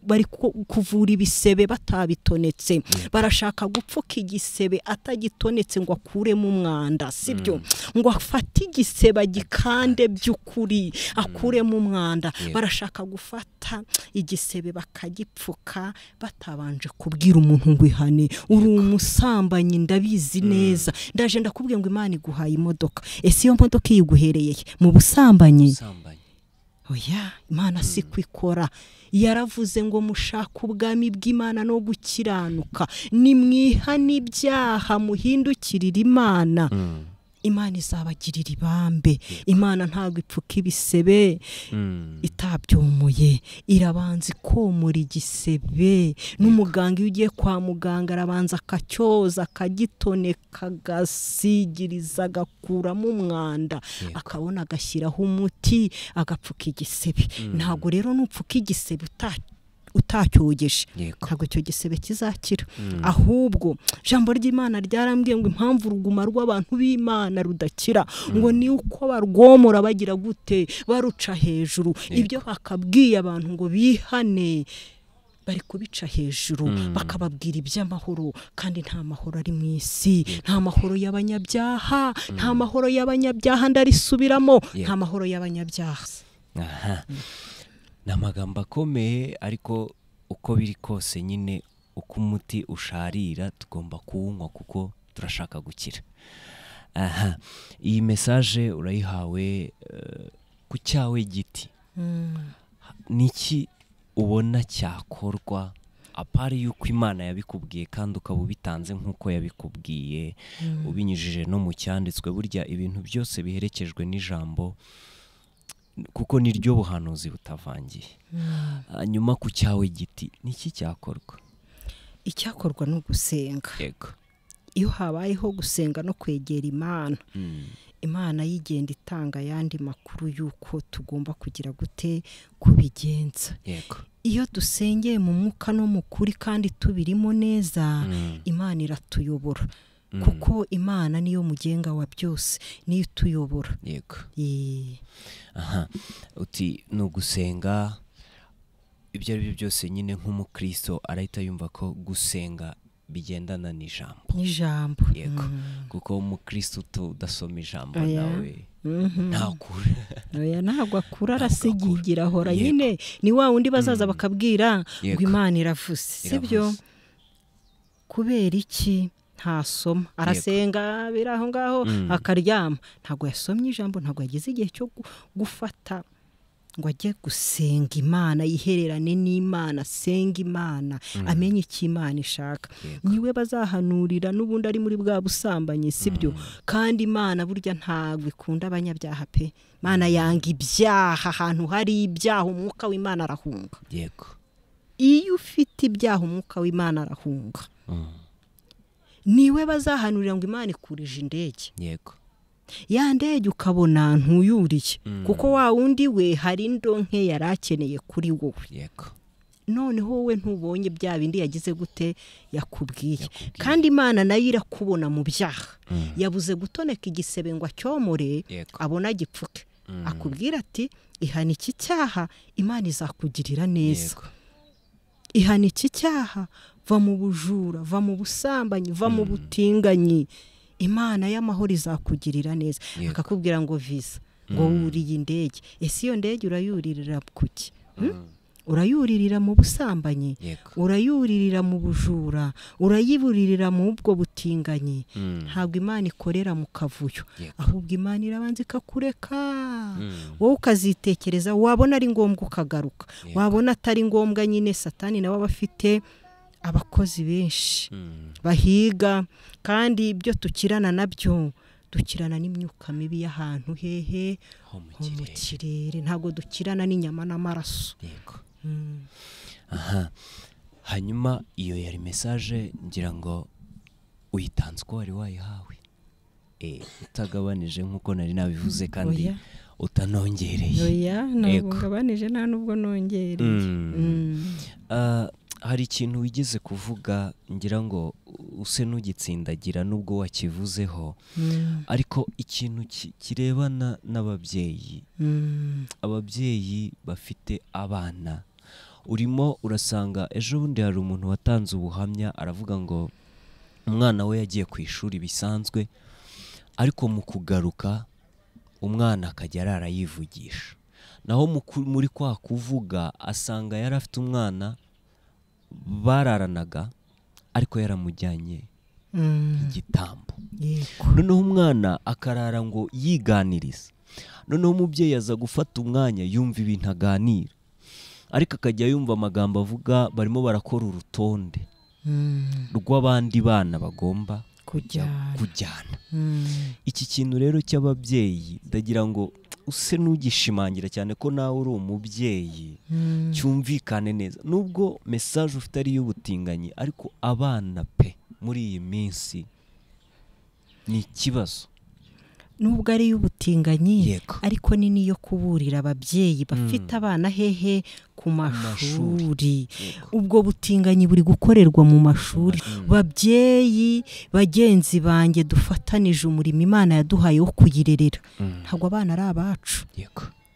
bari kuvura ibisebe batabitonetse barashaka ashaka gupfuka igisebe atagitonetse ngo akuremo umwanda sibyo mm. ngo afate igisebe agikande by'ukuri mm. akuremo umwanda barashaka gufata igisebe bakagipfuka batabanje kubwira umuntu ngo ihane uri umusambanyi ndabizi mm. neza ndaje ndakubwiye ngo imana iguhaye imodoka ese iyo modoka iyiguhereye mu busambanyi oya imana si hmm. kwikora yaravuze ngo mushake ubwami bw'imana no gukiranuka nimwiha n'ibyaha muhindukirira imana hmm. imana izabagirira ibambe imana ntabwo ipfuka ibisebe hmm. itabyumuye irabanza ikomora igisebe n'umuganga iyo ugiye kwa muganga arabanza akacyoza akagitoneka agasigiriza agakuramo umwanda akabona agashyiraho umuti agapfuka igisebe hmm. ntabwo rero nupfuka igisebe utacyo utacyogeje ntabwo icyo gisebe kizakira hmm. ahubwo ijambo ry'imana ryarambwiye ngo impamvu uruguma rw'abantu b'imana rudakira ngo hmm. ni uko barwomora bagira gute baruca hejuru ibyo bakabwiye abantu ngo bihane bari kubica hejuru hmm. bakababwira iby'amahoro kandi nta mahoro ari mu isi nta mahoro y'abanyabyaha nta mahoro y'abanyabyaha ndarisubiramo nta mahoro y'abanyabyaha ni amagambo akomeye ariko uko biri kose nyine uko umuti usharira tugomba kuwunywa kuko turashaka gukira aha iyi mesaje urayihawe eh, ku cyawe giti hmm. niki ubona cyakorwa apari yuko imana yabikubwiye kandi ukaba ubitanze nk'uko yabikubwiye hmm. ubinyujije no mu cyanditswe burya ibintu byose biherekejwe n'ijambo kuko ni ryo buhanuzi butavangiye hanyuma ku cyawe giti ni iki cyakorwa icyakorwa ni ugusenga iyo habayeho gusenga no kwegera imana hmm. imana yigenda itanga ayandi makuru y'uko tugomba kugira gute kubigenza iyo dusengeye mu mwuka no mu kuri kandi tubirimo neza hmm. imana iratuyobora Mm. kuko imana niyo mugenga wa byose niyo utuyobora yego aha uti ni ugusenga ibyo ari byo byose nyine nk'umukristo arahita yumva ko gusenga bigendana n'ijambo n'ijambo yego mm. kuko umukristo tudasoma ijambo nawe mm-hmm. ntabwo akura arasigingira ahora nyine ni wa wundi bazaza mm. bakabwira ngo imana iravuze sibyo kubera iki ntasoma arasenga biri aho ngaho mm. akaryama ntabwo yasomye ijambo ntabwo yagize igihe cyo gufata ngo ajye gusenga imana yihererane n'imana asenga imana mm. amenye icyo imana ishaka niwe bazahanurira n'ubundi ari muri bwa busambanyi sibyo mm. kandi imana burya ntabwo ikunda abanyabyaha pe imana yanga ibyaha ahantu hari ibyaha umwuka w'imana arahunga iyo ufite ibyaha umwuka w'imana arahunga niwe bazahanurira ngo imana ikurije indege yego ya ndege ukabona ntuyuriye mm. kuko wa wundi we hari indonke yari akeneye kuri wowe yego noneho wowe ntubonye bya bindi yagize gute yakubwiye kandi imana nayo irakubona mu byaha mm. yabuze gutoneka igisebe ngo acyomore abona gipfuke mm. akubwira ati ihana iki cyaha imana izakugirira neza ihana iki cyaha va mu bujura va mu busambanyi va mu hmm. butinganyi imana y'amahoro izakugirira neza akakubwira ngo visa ngo hmm. wuriye indege ese iyo ndege urayuririra kuki hmm? urayuririra mu busambanyi urayuririra mu bujura urayiburirira mu ubwo butinganyi ntabwo imana ikorera mu kavuyo ahubwo imana irabanza ikakureka wowe ukazitekereza wabona ari ngombwa ukagaruka wabona atari ngombwa nyine satani nawe aba afite abakozi benshi hmm. bahiga kandi ibyo tukirana nabyo dukirana n'imyuka mibi y'ahantu hehe ho mu kirere ntabwo dukirana n'inyama n'amaraso hmm. hanyuma iyo yari mesaje ngira ngo uyitanze uko wari wayihawe eh, utagabanije nk'uko nari nabivuze kandi utanongereye ntabwo ngabanije nta n'ubwo nongereye hmm. Ah, hari ikintu wigeze kuvuga ngira ngo use n'ugitsindagira nubwo wakivuzeho mm. ariko ikintu kirebana n'ababyeyi mm. ababyeyi bafite abana urimo urasanga ejo bundi hari umuntu watanze ubuhamya aravuga ngo umwana we yagiye ku ishuri bisanzwe ariko mu kugaruka umwana akajya arara yivugisha naho muri kwa kuvuga asanga yari afite umwana bararanaga ariko yaramujyanye mm. igitambo noneho umwana akarara ngo yiganirize noneho umubyeyi aza gufata umwanya yumva ibintu aganira ariko akajya yumva amagambo avuga barimo barakora urutonde mm. rw'abandi bana bagomba kujyana mm. iki kintu rero cy'ababyeyi ndagira ngo use n'ugishimangira cyane ko nawe uri umubyeyi hmm. cyumvikane neza nubwo mesaje ufite ari iy'ubutinganyi ariko abana pe muri iyi minsi ni ikibazo nubwo ari iy'ubutinganyi ariko ni n'iyo kuburira ababyeyi bafite hmm. abana hehe ku mashuri ubwo butinganyi buri gukorerwa mu mashuri hmm. babyeyi bagenzi banjye dufatanije umurimo imana yaduhaye wo kuyirerera hmm. ntabwo abana ari abacu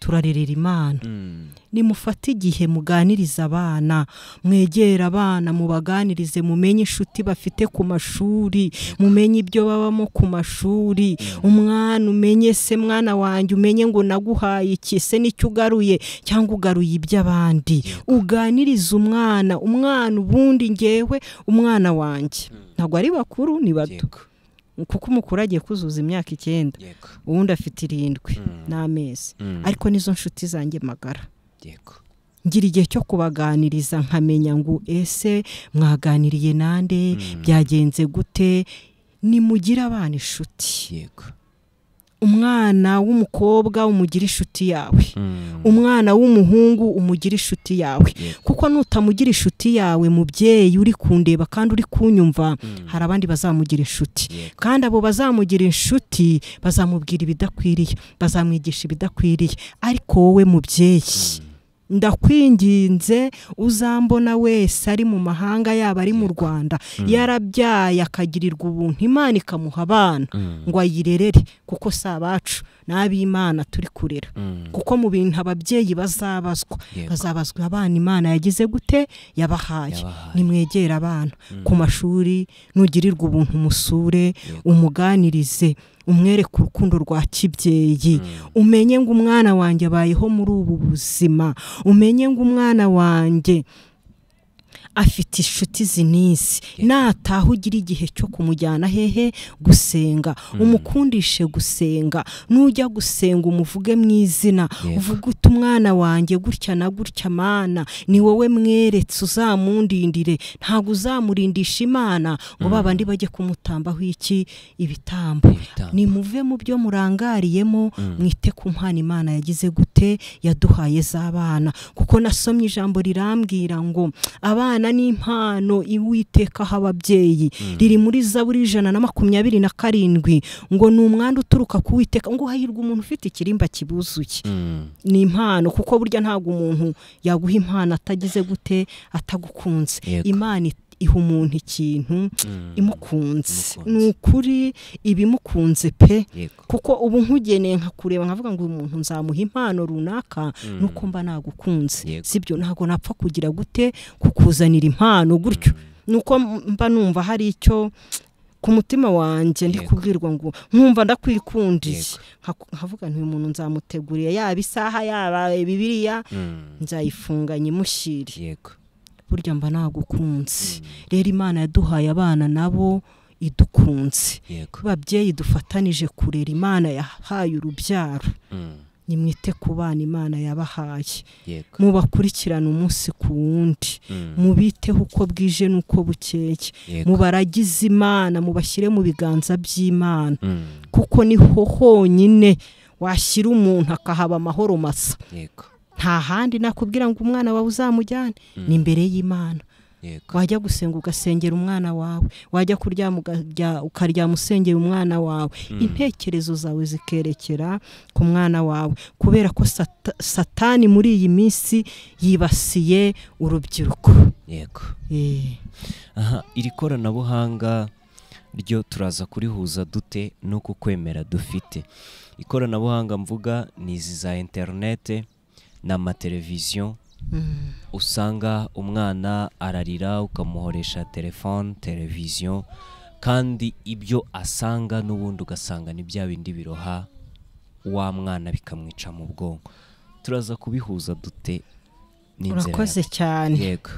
turarerera imana mm. nimufate igihe muganiriza abana mwegera abana mubaganirize mumenye inshuti bafite ku mashuri mumenye ibyo babamo ku mashuri mm. umwana umenye se mwana wanjye umenye ngo naguhaye iki se nicyo ugaruye cyangwa ugaruye iby'abandi uganirize umwana umwana ubundi ngewe umwana wanjye mm. ntabwo ari bakuru ni bato kuko umukuru agiye kuzuza imyaka icyenda uwundi afite irindwi mm. n'amezi mm. ariko nizo nshuti zanjye magara ngira igihe cyo kubaganiriza nkamenya ngo ese mwaganiriye nande mm. byagenze gute nimugire abana inshuti yego umwana w'umukobwa umugira inshuti yawe hmm. umwana w'umuhungu umugira inshuti yawe kuko nutamugira inshuti yawe mubyeyi uri kundeba kandi uri kunyumva hmm. hari abandi bazamugira inshuti kandi abo bazamugira inshuti bazamubwira ibidakwiriye bazamwigisha ibidakwiriye ariko wowe mubyeyi hmm. ndakwinginze uzambona wese ari mu mahanga yaba ari mu rwanda mm. yarabyaye akagirirwa ubuntu imana ikamuha abana mm. ngo ayirerere kuko si abacu nabimana turi kurera mm. kuko mu bintu ababyeyi bazabazwa bazabazwa abana imana yagize gute yabahaye nimwegera abana ku mashuri nugirirwa ubuntu umusure umuganirize umwereka urukundo rwa kibyeyi umenye ngo umwana wanjye abayeho muri ubu buzima umenye ngo umwana wanjye afite inshuti zinisi nataha ugira igihe cyo kumujyana hehe gusenga hmm. umukundishe gusenga nujya gusenga umuvuge mu izina uvuge umwana wanjye gutya na gutya mana ni wowe mweretse uzamundindire ntabwo uzamurindisha imana ngo mm. babandi bajye kumutambaho iki ibitambo nimuve mu byo murangariyemo mm. mwite ku mpano imana yagize gute yaduhaye z'abana kuko nasomye ijambo rirambwira ngo abana ni impano iwitekaho ababyeyi mm. riri muri zaburi ijana na makumyabiri na karindwi ngo ni umwanda uturuka ku witeka ngo hahirwa umuntu ufite ikirimba kibuzuye ni impano impano kuko burya ntabwo umuntu yaguha impano atagize gute atagukunze imana iha umuntu ikintu mm. imukunze ni ukuri ibimukunze pe kuko ubu nkugeneye kureba nkavuga ngo uyu muntu nzamuha impano runaka mm. nuko mba nagukunze sibyo ntabwo napfa kugira gute kukuzanira impano gutyo mm. nuko mba numva hari icyo ku mutima wanjye ndi ngo nkumva ndakwikundiye nkavuga nti muntu nzamuteguriye yaba isaha yaba bibiriya mm. nzayifunga nyimushyire burya mba nagukunze mm. rero imana yaduhaye abana nabo idukunze babyeyi dufatanije kurera imana yahaye urubyaro mm. nimwite ku bana imana yabahaye mubakurikirane umunsi ku wundi mm. mubiteho uko bwije n'uko bukeye mubaragize imana mubashyire mu biganza by'imana mm. kuko niho honyine washyira umuntu akahaba amahoro masa nta handi nakubwira ngo umwana wawe uzamujyane ni mm. imbere y'imana wajya gusenga ugasengera umwana wawe wajya kuryama ukaryama usengera umwana wawe mm. intekerezo zawe zikerekera ku mwana wawe kubera ko satani muri iyi minsi yibasiye urubyiruko yego eh. aha iri koranabuhanga ryo turaza kurihuza dute no kukwemera dufite ikoranabuhanga mvuga ni izi za interinete ni Mm. usanga umwana ararira ukamuhoresha telefone televiziyo kandi ibyo asanga n'ubundi ugasanga ni bya bindi biroha wa mwana bikamwica mu bwonko turaza kubihuza dute urakoze cyane yego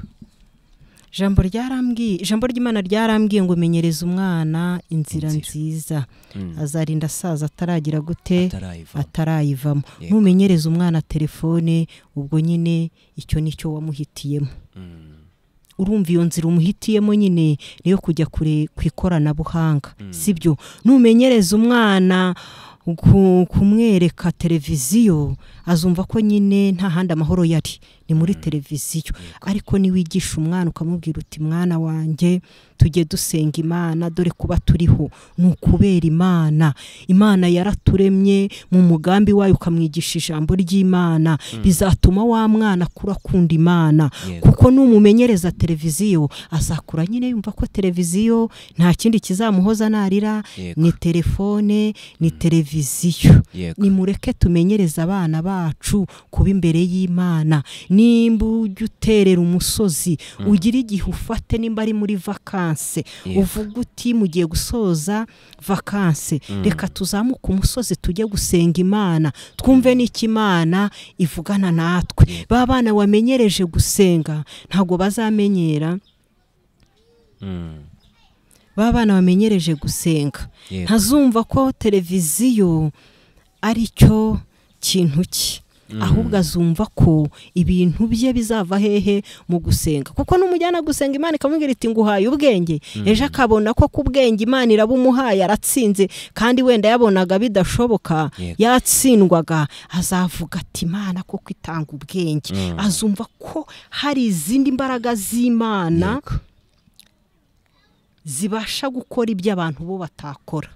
ijambo ryarambwiye ijambo ry'imana ryarambwiye ngo menyereze umwana inzira nziza hmm. azarinda asaza ataragira gute atarayivamo numenyereze umwana telefone ubwo nyine icyo nicyo wamuhitiyemo hmm. urumva iyo nzira umuhitiyemo nyine niyo kujya kure ku ikoranabuhanga hmm. si byo numenyereza umwana kumwereka televiziyo azumva ko nyine nta handi amahoro yari ni muri mm. televiziyo ariko niwigisha umwana ukamubwira uti mwana wanjye tujye dusenga imana dore kuba turiho ni ukubera imana imana yaraturemye mu mugambi wayo ukamwigisha ijambo ry'imana mm. bizatuma wa mwana akura akunda imana kuko numumenyereza televiziyo azakura nyine yumva ko televiziyo nta kindi kizamuhoza narira ni telefone ni mm. televiziyo nimureke tumenyereza abana bacu kuba imbere y'imana nimba ujya uterera umusozi mm. ugire igihe ufate nimba ari muri vakansi vakanse uvuga uti mugiye gusoza vakanse reka tuzamuke umusozi tujye gusenga imana twumve n'icyo ivugana natwe ba bana wamenyereje gusenga ntabwo bazamenyera hmm. ba bana bamenyereje gusenga ntazumva ko televiziyo ari cyo kintu cye Mm. ahubwo azumva ko ibintu bye bizava hehe mu gusenga kuko n'umujyana gusenga imana ikamubwira iti nguhaye ubwenge mm. ejo akabona ko ku bwenge imana irabumuhaye aratsinze kandi wenda yabonaga bidashoboka yatsindwaga azavuga ati imana kuko itanga ubwenge mm. azumva ko hari izindi mbaraga z'imana zibasha gukora ibyo abantu bo batakora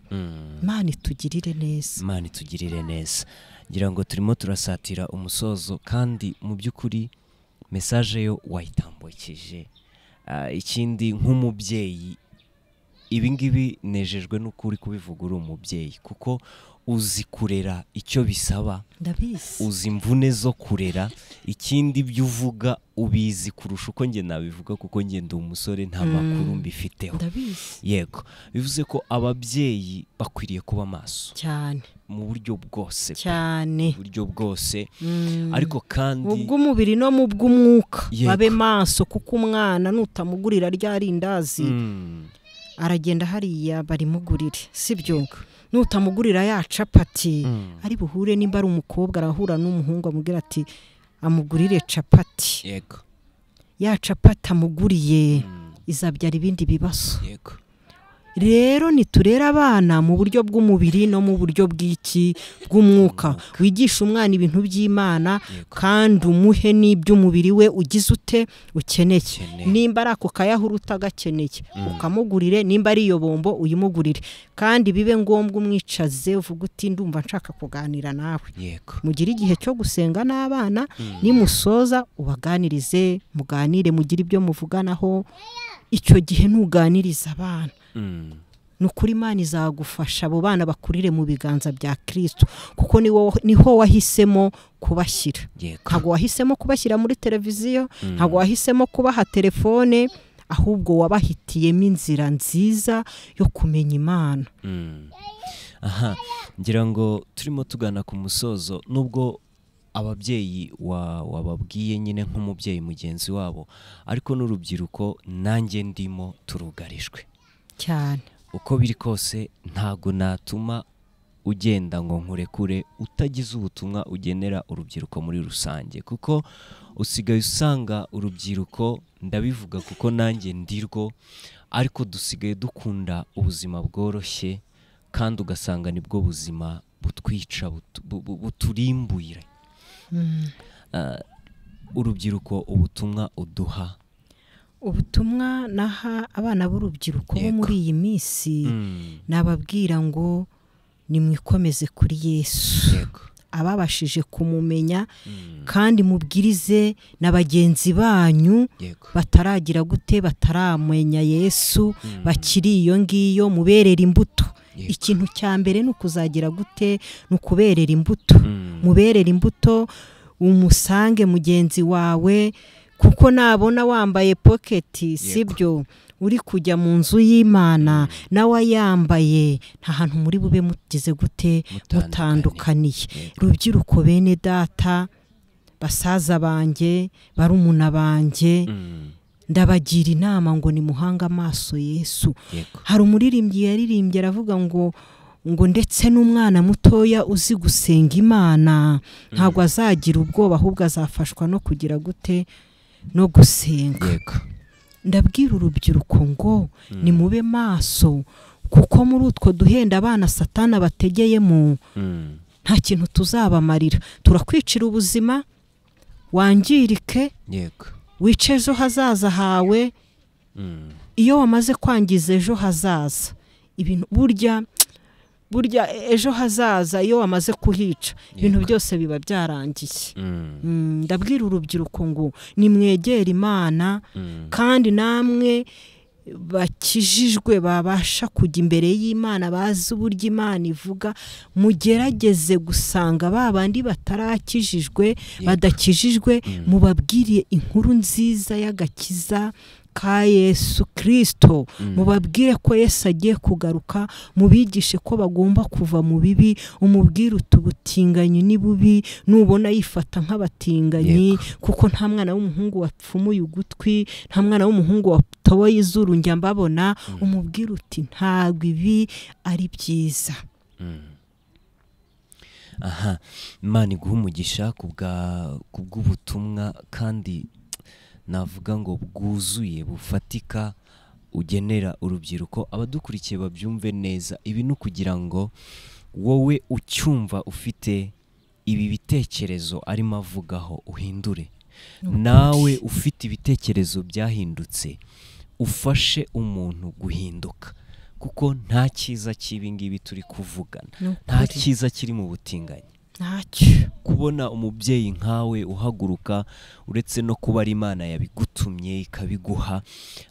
imana itugirire neza imana itugirire neza ngira ngo turimo turasatira umusozo kandi mu by'ukuri mesaje yo wayitambukije ah, ikindi nk'umubyeyi ibingibi nejejwe n'uko uri kubivuga uri umubyeyi kuko uzi kurera icyo bisaba uzi imvune zo kurera ikindi ibyo uvuga ubizi kurusha uko njye nabivuga kuko njye ndi umusore nta mm. makuru mbifiteho yego bivuze ko ababyeyi bakwiriye kuba maso cyane mu buryo bwose cyane mu buryo bwose mm. ariko kandi mu bw'umubiri no mu bw'umwuka babe maso kuko umwana nutamugurira ryari indazi. Mm. aragenda hariya barimugurire mm. sibyo nutamugurira ya capati mm. ari buhure nimba ari umukobwa arahura n'umuhungu amubwira ati amugurire capati ya capati amuguriye mm. izabyara ibindi bibazo rero niturera abana mu buryo bw'umubiri no mu buryo bw'iki bw'umwuka wigisha umwana ibintu by'imana kandi umuhe n'iby'umubiri we ugize ute ukeneye nimba ari ako kayahura utagakeneye mm. ukamugurire nimba ari iyo bombo uyimugurire kandi bibe ngombwa umwicaze uvuga uti ndumva nshaka kuganira nawe mugire igihe cyo gusenga n'abana mm. nimusoza ubaganirize muganire mugire ibyo muvuganaho icyo gihe ntuganiriza abana Mm. ni ukuri imana izagufasha abo bana bakurire mu biganza bya kirisito kuko niho wahisemo kubashyira ntabwo wahisemo kubashyira muri televiziyo mm. ntabwo wahisemo kubaha telefone ahubwo wabahitiyemo inzira nziza yo kumenya imana mm. aha ngira ngo turimo tugana ku musozo nubwo ababyeyi wababwiye nyine nk'umubyeyi mugenzi wabo ariko n'urubyiruko nanjye ndimo turugarijwe cyane uko biri kose ntago natuma ugenda ngo nkurekure utagize ubutumwa ugenera urubyiruko muri rusange kuko usigaye usanga urubyiruko ndabivuga kuko nanjye ndirwo ariko dusigaye dukunda ubuzima bworoshye kandi ugasanga nibwo buzima butwica buturimbura mm. ah, urubyiruko ubutumwa uduha ubutumwa naha abana b'urubyiruko bo muri iyi minsi mm. nababwira ngo nimwikomeze kuri yesu ababashije kumumenya mm. kandi mubwirize na bagenzi banyu bataragira gute bataramenya yesu mm. bakiri iyo ngiyo muberera imbuto ikintu cya mbere ni ukuzagira gute ni ukuberera imbuto muberera imbuto umusange mugenzi wawe kuko nabona wambaye poketi sibyo uri kujya mu nzu y'imana mm. nawe ayambaye nta hantu muri bube mugeze gute mutandukaniye rubyiruko bene data basaza banjye barumuna banjye mm. ndabagira inama ngo ni amaso yesu hari umuririmbyi yaririmbye aravuga ngo ngo ndetse n'umwana mutoya uzi gusenga imana mm. ntabwo azagira ubwoba ahubwo azafashwa no kugira gute no gusenga ndabwira urubyiruko ngo hmm. nimube maso kuko muri utwo duhenda abana satana bategeyemo hmm. nta kintu tuzabamarira turakwicira ubuzima wangirike wice ejo hazaza hawe hmm. iyo wamaze kwangiza ejo hazaza ibintu burya burya ejo hazaza iyo wamaze kuhica ibintu byose biba byarangiye mm. Mm, ndabwira urubyiruko ngo nimwegere imana mm. kandi namwe bakijijwe babasha kujya imbere y'imana bazi uburyo imana ivuga mugerageze gusanga ba bandi batarakijijwe badakijijwe mubabwiriye inkuru nziza y'agakiza ka yesu kirisito mm. mubabwire ko yesu agiye kugaruka mubigishe ko bagomba kuva mu bibi umubwire uti ubutinganyi ni bubi nubona yifata nk'abatinganyi kuko nta mwana w'umuhungu wapfumuye ugutwi nta mwana w'umuhungu watoboye izuru njya mbabona mm. umubwire uti ntabwo ibi ari byiza mm. aha imana iguha umugisha ku bw'ubutumwa kandi navuga ngo bwuzuye bufatika ugenera urubyiruko abadukurikiye babyumve neza ibi ni ukugira ngo wowe ucyumva ufite ibi bitekerezo arimo avugaho uhindure nawe ufite ibitekerezo byahindutse ufashe umuntu guhinduka kuko nta cyiza cy’ibingibi turi kuvugana nta cyiza kiri mu butinganyi ntacyo kubona umubyeyi nkawe uhaguruka uretse no kuba ari imana yabigutumye ikabiguha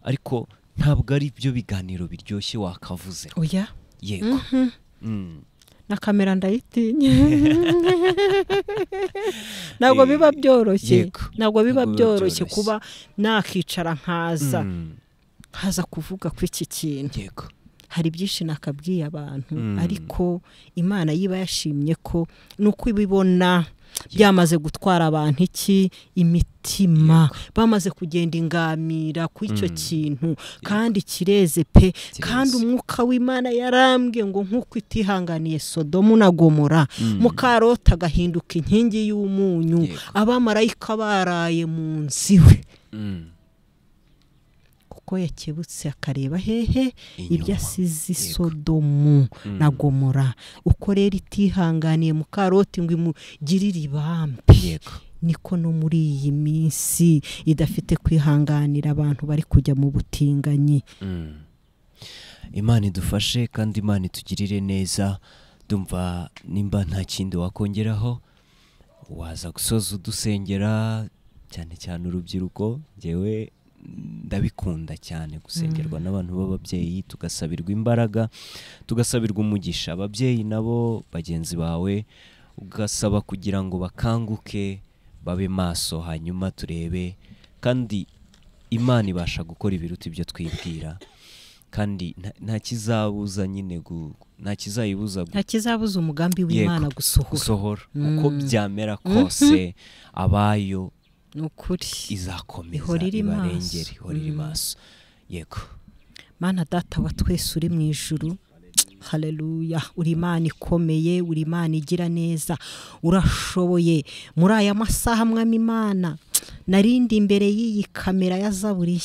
ariko ntabwo ari byo biganiro biryoshye wakavuze oya yego mhm. mm. na kamera ndayitinye eh, ntabwo biba byoroshye ntabwo biba byoroshye kuba nakicara nkaza mm. nkaza kuvuga kuri iki kintu hari byinshi nakabwiye abantu hmm. ariko imana yiba yashimye ko ni uko ibibona byamaze gutwara abantu iki imitima bamaze kugenda ingamira ku icyo hmm. kintu kandi kireze pe kandi umwuka w'imana yarambwiye ngo nk'uko itihanganiye sodomu na gomora hmm. mukarota agahinduka inkingi y'umunyu abamarayika baraye mu nzi we ko yakebutse akareba hehe ibyo asize isodomu mm. na gomora uko rero itihanganiye mu karoti ngo imugirire ibambe niko no muri iyi minsi idafite kwihanganira abantu bari kujya mu butinganyi mm. imana idufashe kandi imana itugirire neza dumva nimba nta kindi wakongeraho waza gusoza udusengera cyane cyane urubyiruko ngewe ndabikunda cyane gusengerwa mm. n'abantu b'ababyeyi tugasabirwa imbaraga tugasabirwa umugisha ababyeyi nabo bagenzi bawe ugasaba kugira ngo bakanguke babe maso hanyuma turebe kandi imana ibasha gukora ibiruta ibyo twibwira kandi nta kizabuza nyine nta kizayibuza nta kizabuza umugambi w'imana gusohora uko mm. byamera mm-hmm. kose abayo ni ukuri izakomeza ibarengere ihorere imaso yego mana data wa twese uri mu ijuru hareruya uri imana ikomeye uri imana igira neza urashoboye muri aya masaha mwami imana narindi imbere y'iyi kamera ya zaburi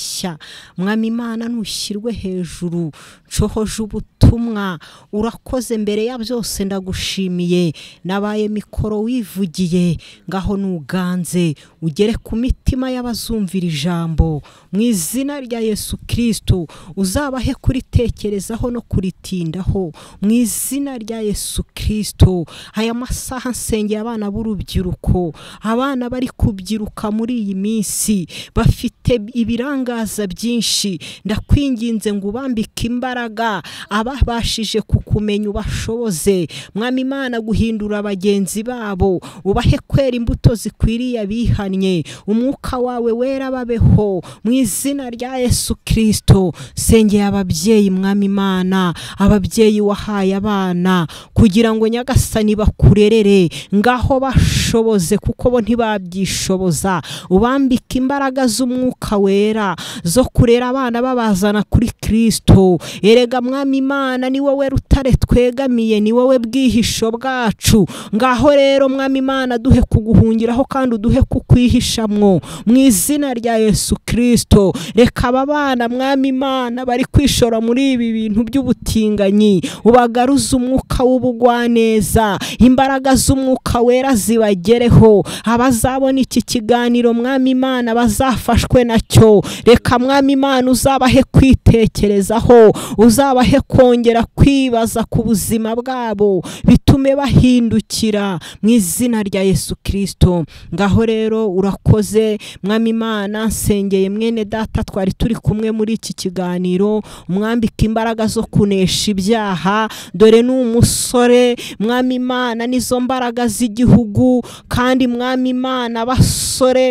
mwami imana ntushyirwe hejuru nshohoje ubutumwa urakoze mbere ya byose ndagushimiye nabaye mikoro wivugiye ngaho nuganze ugere ku mitima y'abazumvira ijambo mu izina rya yesu kirisitu uzabahe kuritekerezaho no kuritindaho mu izina rya yesu kirisitu aya masaha nsengera abana b'urubyiruko abana bari kubyiruka mu muri iyi minsi bafite ibirangaza byinshi ndakwinginze ngo ubambike imbaraga ababashije kukumenya ubashoboze mwami imana guhindura bagenzi babo ubahe kwera imbuto zikwiriye abihannye umwuka wawe wera babeho mu izina rya yesu kirisito sengeye ababyeyi mwami imana ababyeyi wahaye abana kugira ngo nyagasani bakurerere ngaho bashoboze kuko bo ntibabyishoboza ubambika imbaraga z'umwuka wera zo kurera abana babazana kuri kirisito erega mwami imana ni wowe rutare twegamiye ni wowe bwihisho bwacu ngaho rero mwami imana duhe kuguhungiraho kandi uduhe kukwihishamwo mu izina rya yesu kirisito reka aba bana mwami imana bari kwishora muri ibi bintu by'ubutinganyi ubagaruze umwuka w'ubugwaneza imbaraga z'umwuka wera zibagereho abazabona iki kiganiro kiganiro mwami imana bazafashwe nacyo reka mwami imana uzabahe kwitekerezaho uzabahe kongera kwibaza ku buzima bwabo bitume bahindukira mu izina rya yesu kirisito ngaho rero urakoze mwami imana nsengeye mwene data twari turi kumwe muri iki kiganiro umwambika imbaraga zo kunesha ibyaha dore ni umusore mwami imana nizo mbaraga z'igihugu kandi mwami imana basore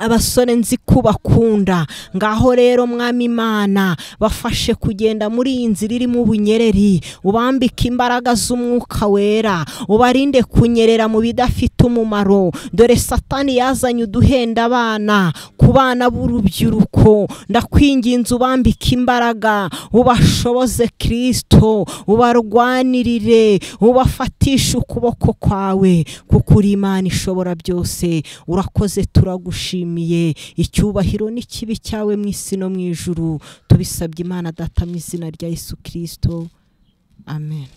abasore nzi kubakunda ngaho rero mwami imana bafashe kugenda muri iyi nzira irimo ubunyereri ubambike imbaraga z'umwuka wera ubarinde kunyerera mu bidafite umumaro dore satani yazanye uduhenda abana ku bana b'urubyiruko ndakwinginze ubambike imbaraga ubashoboze kirisito ubarwanirire ubafatishe ukuboko kwawe kuko uri imana ishobora byose urakoze turagushima twishimiye icyubahiro n'ikibi cyawe mu isi no mu ijuru tubisabye imana data mu izina rya yesu kirisito amen